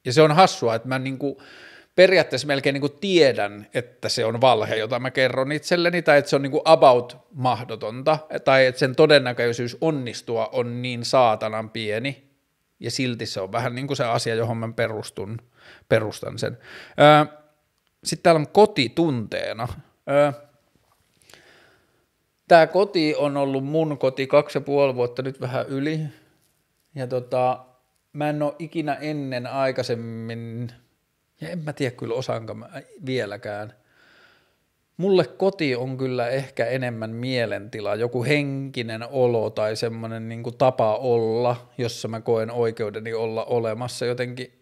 Ja se on hassua, että mä niinku, periaatteessa melkein niin kuin tiedän, että se on valhe, jota mä kerron itselleni, tai että se on niin kuin about mahdotonta, tai että sen todennäköisyys onnistua on niin saatanan pieni, ja silti se on vähän niin kuin se asia, johon mä perustun, perustan sen. Sitten täällä on kotitunteena. Tämä koti on ollut mun koti kaksi ja puoli vuotta, nyt vähän yli. Ja tota, mä en ole ikinä ennen aikaisemmin ja en mä tiedä kyllä osaanko mä vieläkään. Mulle koti on kyllä ehkä enemmän mielentila, joku henkinen olo tai semmoinen niin tapa olla, jossa mä koen oikeudeni olla olemassa jotenkin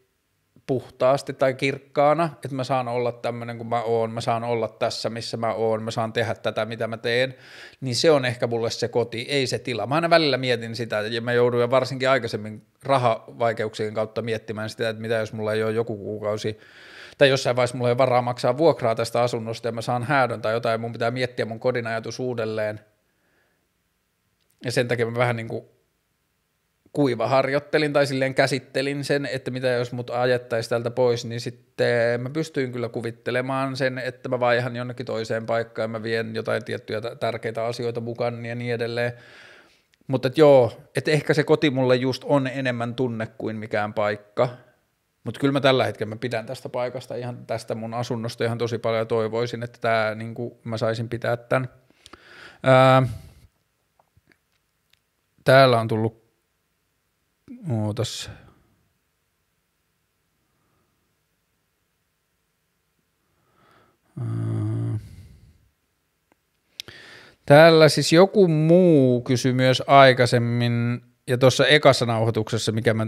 puhtaasti tai kirkkaana, että mä saan olla tämmöinen kuin mä oon, mä saan olla tässä, missä mä oon, mä saan tehdä tätä, mitä mä teen, niin se on ehkä mulle se koti, ei se tila. Mä aina välillä mietin sitä, ja mä jouduin varsinkin aikaisemmin rahavaikeuksien kautta miettimään sitä, että mitä jos mulla ei ole joku kuukausi, tai jossain vaiheessa mulla ei varaa maksaa vuokraa tästä asunnosta, ja mä saan häädön tai jotain, mun pitää miettiä mun kodin ajatus uudelleen, ja sen takia mä vähän niin kuin kuiva harjoittelin tai silleen käsittelin sen, että mitä jos mut ajettaisiin täältä pois, niin sitten mä pystyin kyllä kuvittelemaan sen, että mä vaihan jonnekin toiseen paikkaan, mä vien jotain tiettyjä tärkeitä asioita mukaan ja niin edelleen. Mutta et joo, että ehkä se koti mulle just on enemmän tunne kuin mikään paikka. Mutta kyllä mä tällä hetkellä mä pidän tästä paikasta, ihan tästä mun asunnosta ihan tosi paljon toivoisin, että tää, niin mä saisin pitää tämän. Ää, täällä on tullut Ootas. Täällä siis joku muu kysyi myös aikaisemmin, ja tuossa ekassa nauhoituksessa, mikä mä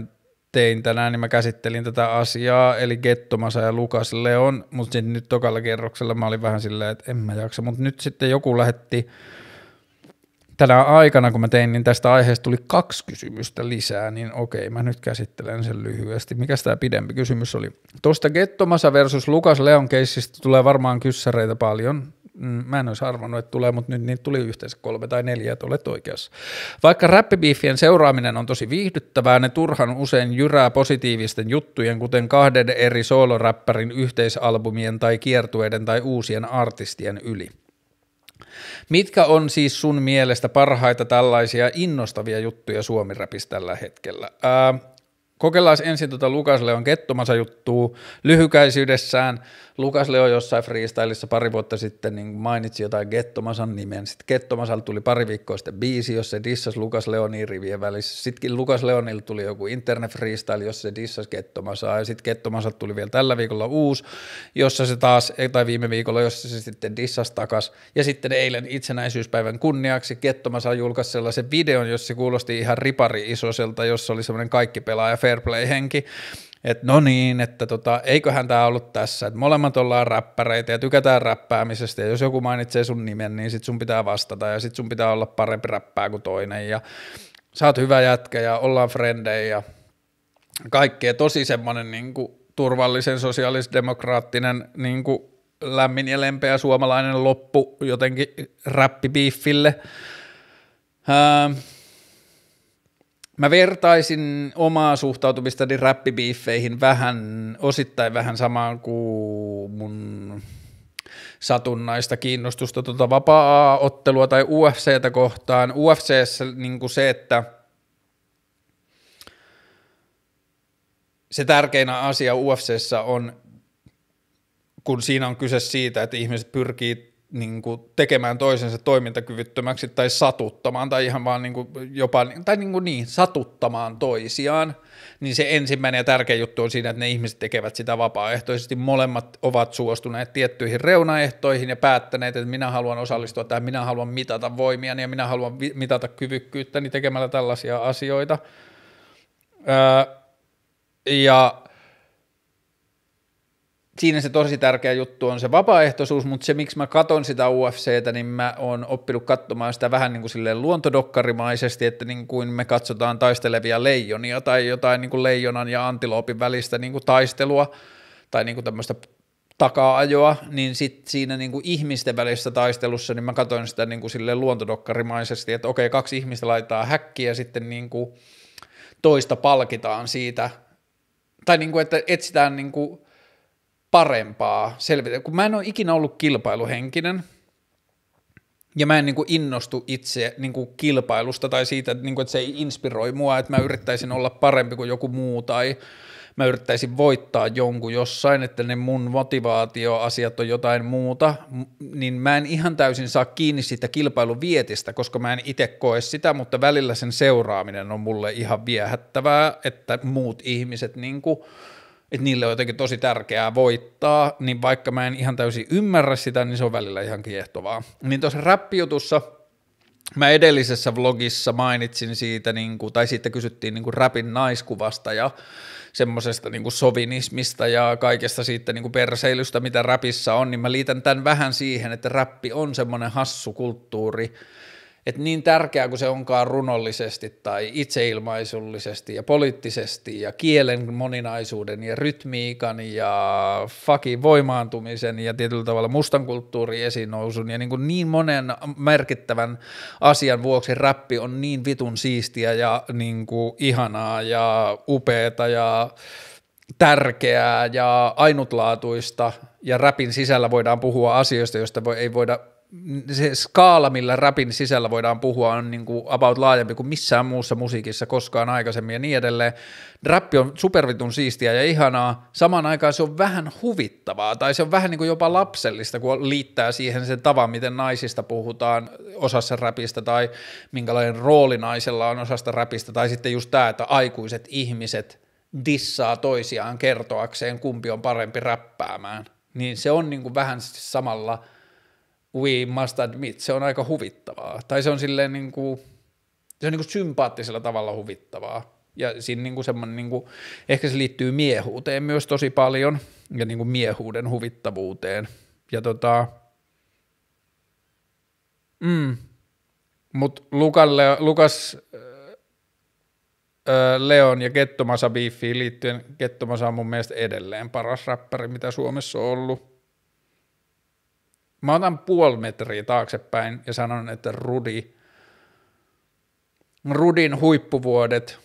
tein tänään, niin mä käsittelin tätä asiaa, eli Gettomasa ja Lukas Leon, mutta nyt tokalla kerroksella mä olin vähän silleen, että en mä jaksa, mutta nyt sitten joku lähetti tänä aikana, kun mä tein, niin tästä aiheesta tuli kaksi kysymystä lisää, niin okei, mä nyt käsittelen sen lyhyesti. Mikä tämä pidempi kysymys oli? Tuosta Gettomasa versus Lukas Leon keissistä tulee varmaan kyssäreitä paljon. Mm, mä en olisi arvannut, että tulee, mutta nyt niitä tuli yhteensä kolme tai neljä, että olet oikeassa. Vaikka räppibiifien seuraaminen on tosi viihdyttävää, ne turhan usein jyrää positiivisten juttujen, kuten kahden eri sooloräppärin yhteisalbumien tai kiertueiden tai uusien artistien yli. Mitkä on siis sun mielestä parhaita tällaisia innostavia juttuja Suomi-räpissä tällä hetkellä? Ää, kokeillaan ensin tuota Lukas Leon kettomansa juttua lyhykäisyydessään. Lukas Leo jossain freestylissa pari vuotta sitten niin mainitsi jotain Gettomasan nimen. Sitten Gettomasal tuli pari viikkoa sitten biisi, jossa se dissasi Lukas Leonin rivien välissä. Sitten Lukas Leonilla tuli joku internet freestyle, jossa se dissasi Gettomasaa. Ja sitten Gettomasal tuli vielä tällä viikolla uusi, jossa se taas, tai viime viikolla, jossa se sitten dissasi takas. Ja sitten eilen itsenäisyyspäivän kunniaksi Gettomasa julkaisi sellaisen videon, jossa se kuulosti ihan ripari isoselta, jossa oli semmoinen kaikki pelaaja fair play henki että no niin, että tota, eiköhän tämä ollut tässä, että molemmat ollaan räppäreitä ja tykätään räppäämisestä ja jos joku mainitsee sun nimen, niin sit sun pitää vastata ja sit sun pitää olla parempi räppää kuin toinen ja sä oot hyvä jätkä ja ollaan frendejä ja kaikkea tosi semmoinen niin turvallisen sosiaalisdemokraattinen niin kuin, lämmin ja lempeä suomalainen loppu jotenkin räppibiiffille. Ähm. Mä vertaisin omaa suhtautumistani räppibiiffeihin vähän, osittain vähän samaan kuin mun satunnaista kiinnostusta tuota vapaa-ottelua tai UFCtä kohtaan. UFCssä niin se, että se tärkein asia UFCssä on, kun siinä on kyse siitä, että ihmiset pyrkii niin kuin tekemään toisensa toimintakyvyttömäksi tai satuttamaan tai ihan vaan niin kuin jopa, tai niin, kuin niin, satuttamaan toisiaan, niin se ensimmäinen ja tärkeä juttu on siinä, että ne ihmiset tekevät sitä vapaaehtoisesti. Molemmat ovat suostuneet tiettyihin reunaehtoihin ja päättäneet, että minä haluan osallistua tähän, minä haluan mitata voimia ja minä haluan mitata kyvykkyyttäni tekemällä tällaisia asioita. Öö, ja siinä se tosi tärkeä juttu on se vapaaehtoisuus, mutta se miksi mä katon sitä UFCtä, niin mä oon oppinut katsomaan sitä vähän niin kuin silleen luontodokkarimaisesti, että niin kuin me katsotaan taistelevia leijonia tai jotain niin kuin leijonan ja antiloopin välistä niin kuin taistelua tai niin kuin tämmöistä takaa ajoa niin sit siinä niin kuin ihmisten välissä taistelussa, niin mä katsoin sitä niin kuin silleen luontodokkarimaisesti, että okei, kaksi ihmistä laittaa häkkiä ja sitten niin kuin toista palkitaan siitä, tai niin kuin, että etsitään niin kuin parempaa selvitä. Kun mä en ole ikinä ollut kilpailuhenkinen, ja mä en niin kuin innostu itse niin kuin kilpailusta tai siitä, niin kuin, että niinku, se ei inspiroi mua, että mä yrittäisin olla parempi kuin joku muu tai mä yrittäisin voittaa jonkun jossain, että ne mun motivaatioasiat on jotain muuta, niin mä en ihan täysin saa kiinni siitä kilpailuvietistä, koska mä en itse koe sitä, mutta välillä sen seuraaminen on mulle ihan viehättävää, että muut ihmiset niin kuin että niille on jotenkin tosi tärkeää voittaa, niin vaikka mä en ihan täysin ymmärrä sitä, niin se on välillä ihan kiehtovaa. Niin tuossa räppijutussa mä edellisessä vlogissa mainitsin siitä, niin kuin, tai siitä kysyttiin niin kuin räpin naiskuvasta ja semmoisesta niin kuin sovinismista ja kaikesta siitä niin kuin perseilystä, mitä räpissä on, niin mä liitän tämän vähän siihen, että räppi on semmoinen hassu kulttuuri, että niin tärkeää kuin se onkaan runollisesti tai itseilmaisullisesti ja poliittisesti ja kielen moninaisuuden ja rytmiikan ja fakin voimaantumisen ja tietyllä tavalla mustan kulttuurin esinousun ja niin, kuin niin monen merkittävän asian vuoksi räppi on niin vitun siistiä ja niin kuin ihanaa ja upeeta ja tärkeää ja ainutlaatuista ja räpin sisällä voidaan puhua asioista, joista ei voida se skaala, millä rapin sisällä voidaan puhua, on niin kuin about laajempi kuin missään muussa musiikissa koskaan aikaisemmin ja niin edelleen. Rappi on supervitun siistiä ja ihanaa, samaan aikaan se on vähän huvittavaa, tai se on vähän niin kuin jopa lapsellista, kun liittää siihen sen tavan, miten naisista puhutaan osassa rapista, tai minkälainen rooli naisella on osasta rapista, tai sitten just tämä, että aikuiset ihmiset dissaa toisiaan kertoakseen, kumpi on parempi räppäämään. Niin se on niin kuin vähän samalla – we must admit, se on aika huvittavaa. Tai se on silleen niin kuin, se on niin kuin sympaattisella tavalla huvittavaa. Ja siinä niin kuin semmoinen, niin kuin, ehkä se liittyy miehuuteen myös tosi paljon ja niin kuin miehuuden huvittavuuteen. Ja tota, mm. Mut Lukalle, Lukas Leon ja Kettomasa biiffiin liittyen Kettomasa on mun mielestä edelleen paras räppäri, mitä Suomessa on ollut Mä otan puoli metriä taaksepäin ja sanon, että Rudi, Rudin huippuvuodet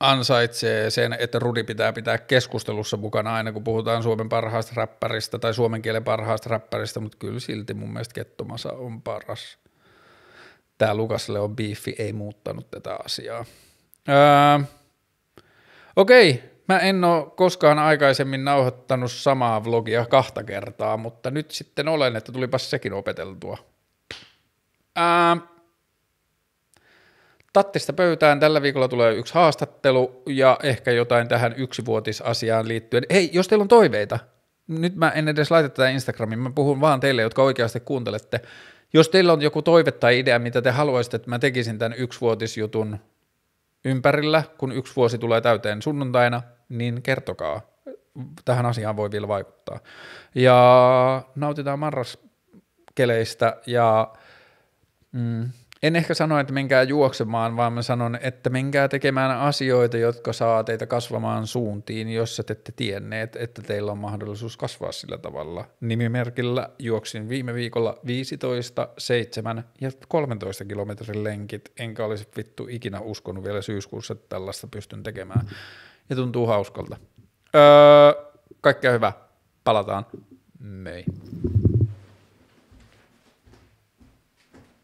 ansaitsee sen, että Rudi pitää pitää keskustelussa mukana aina, kun puhutaan Suomen parhaasta räppäristä tai suomen kielen parhaasta räppäristä, mutta kyllä silti mun mielestä Kettomasa on paras. Tämä Lukas on biifi, ei muuttanut tätä asiaa. Öö, Okei, Mä en ole koskaan aikaisemmin nauhoittanut samaa vlogia kahta kertaa, mutta nyt sitten olen, että tulipas sekin opeteltua. Ää, ähm. tattista pöytään tällä viikolla tulee yksi haastattelu ja ehkä jotain tähän yksivuotisasiaan liittyen. Hei, jos teillä on toiveita, nyt mä en edes laita tätä Instagramiin, mä puhun vaan teille, jotka oikeasti kuuntelette. Jos teillä on joku toive tai idea, mitä te haluaisitte, että mä tekisin tämän yksivuotisjutun ympärillä, kun yksi vuosi tulee täyteen sunnuntaina, niin kertokaa. Tähän asiaan voi vielä vaikuttaa. Ja nautitaan marraskeleista ja mm, en ehkä sano, että menkää juoksemaan, vaan mä sanon, että menkää tekemään asioita, jotka saa teitä kasvamaan suuntiin, jos te ette tienneet, että teillä on mahdollisuus kasvaa sillä tavalla. Nimimerkillä juoksin viime viikolla 15, 7 ja 13 kilometrin lenkit, enkä olisi vittu ikinä uskonut vielä syyskuussa, että tällaista pystyn tekemään. Mm-hmm ja tuntuu hauskalta. Öö, kaikkea hyvää. Palataan. Mei.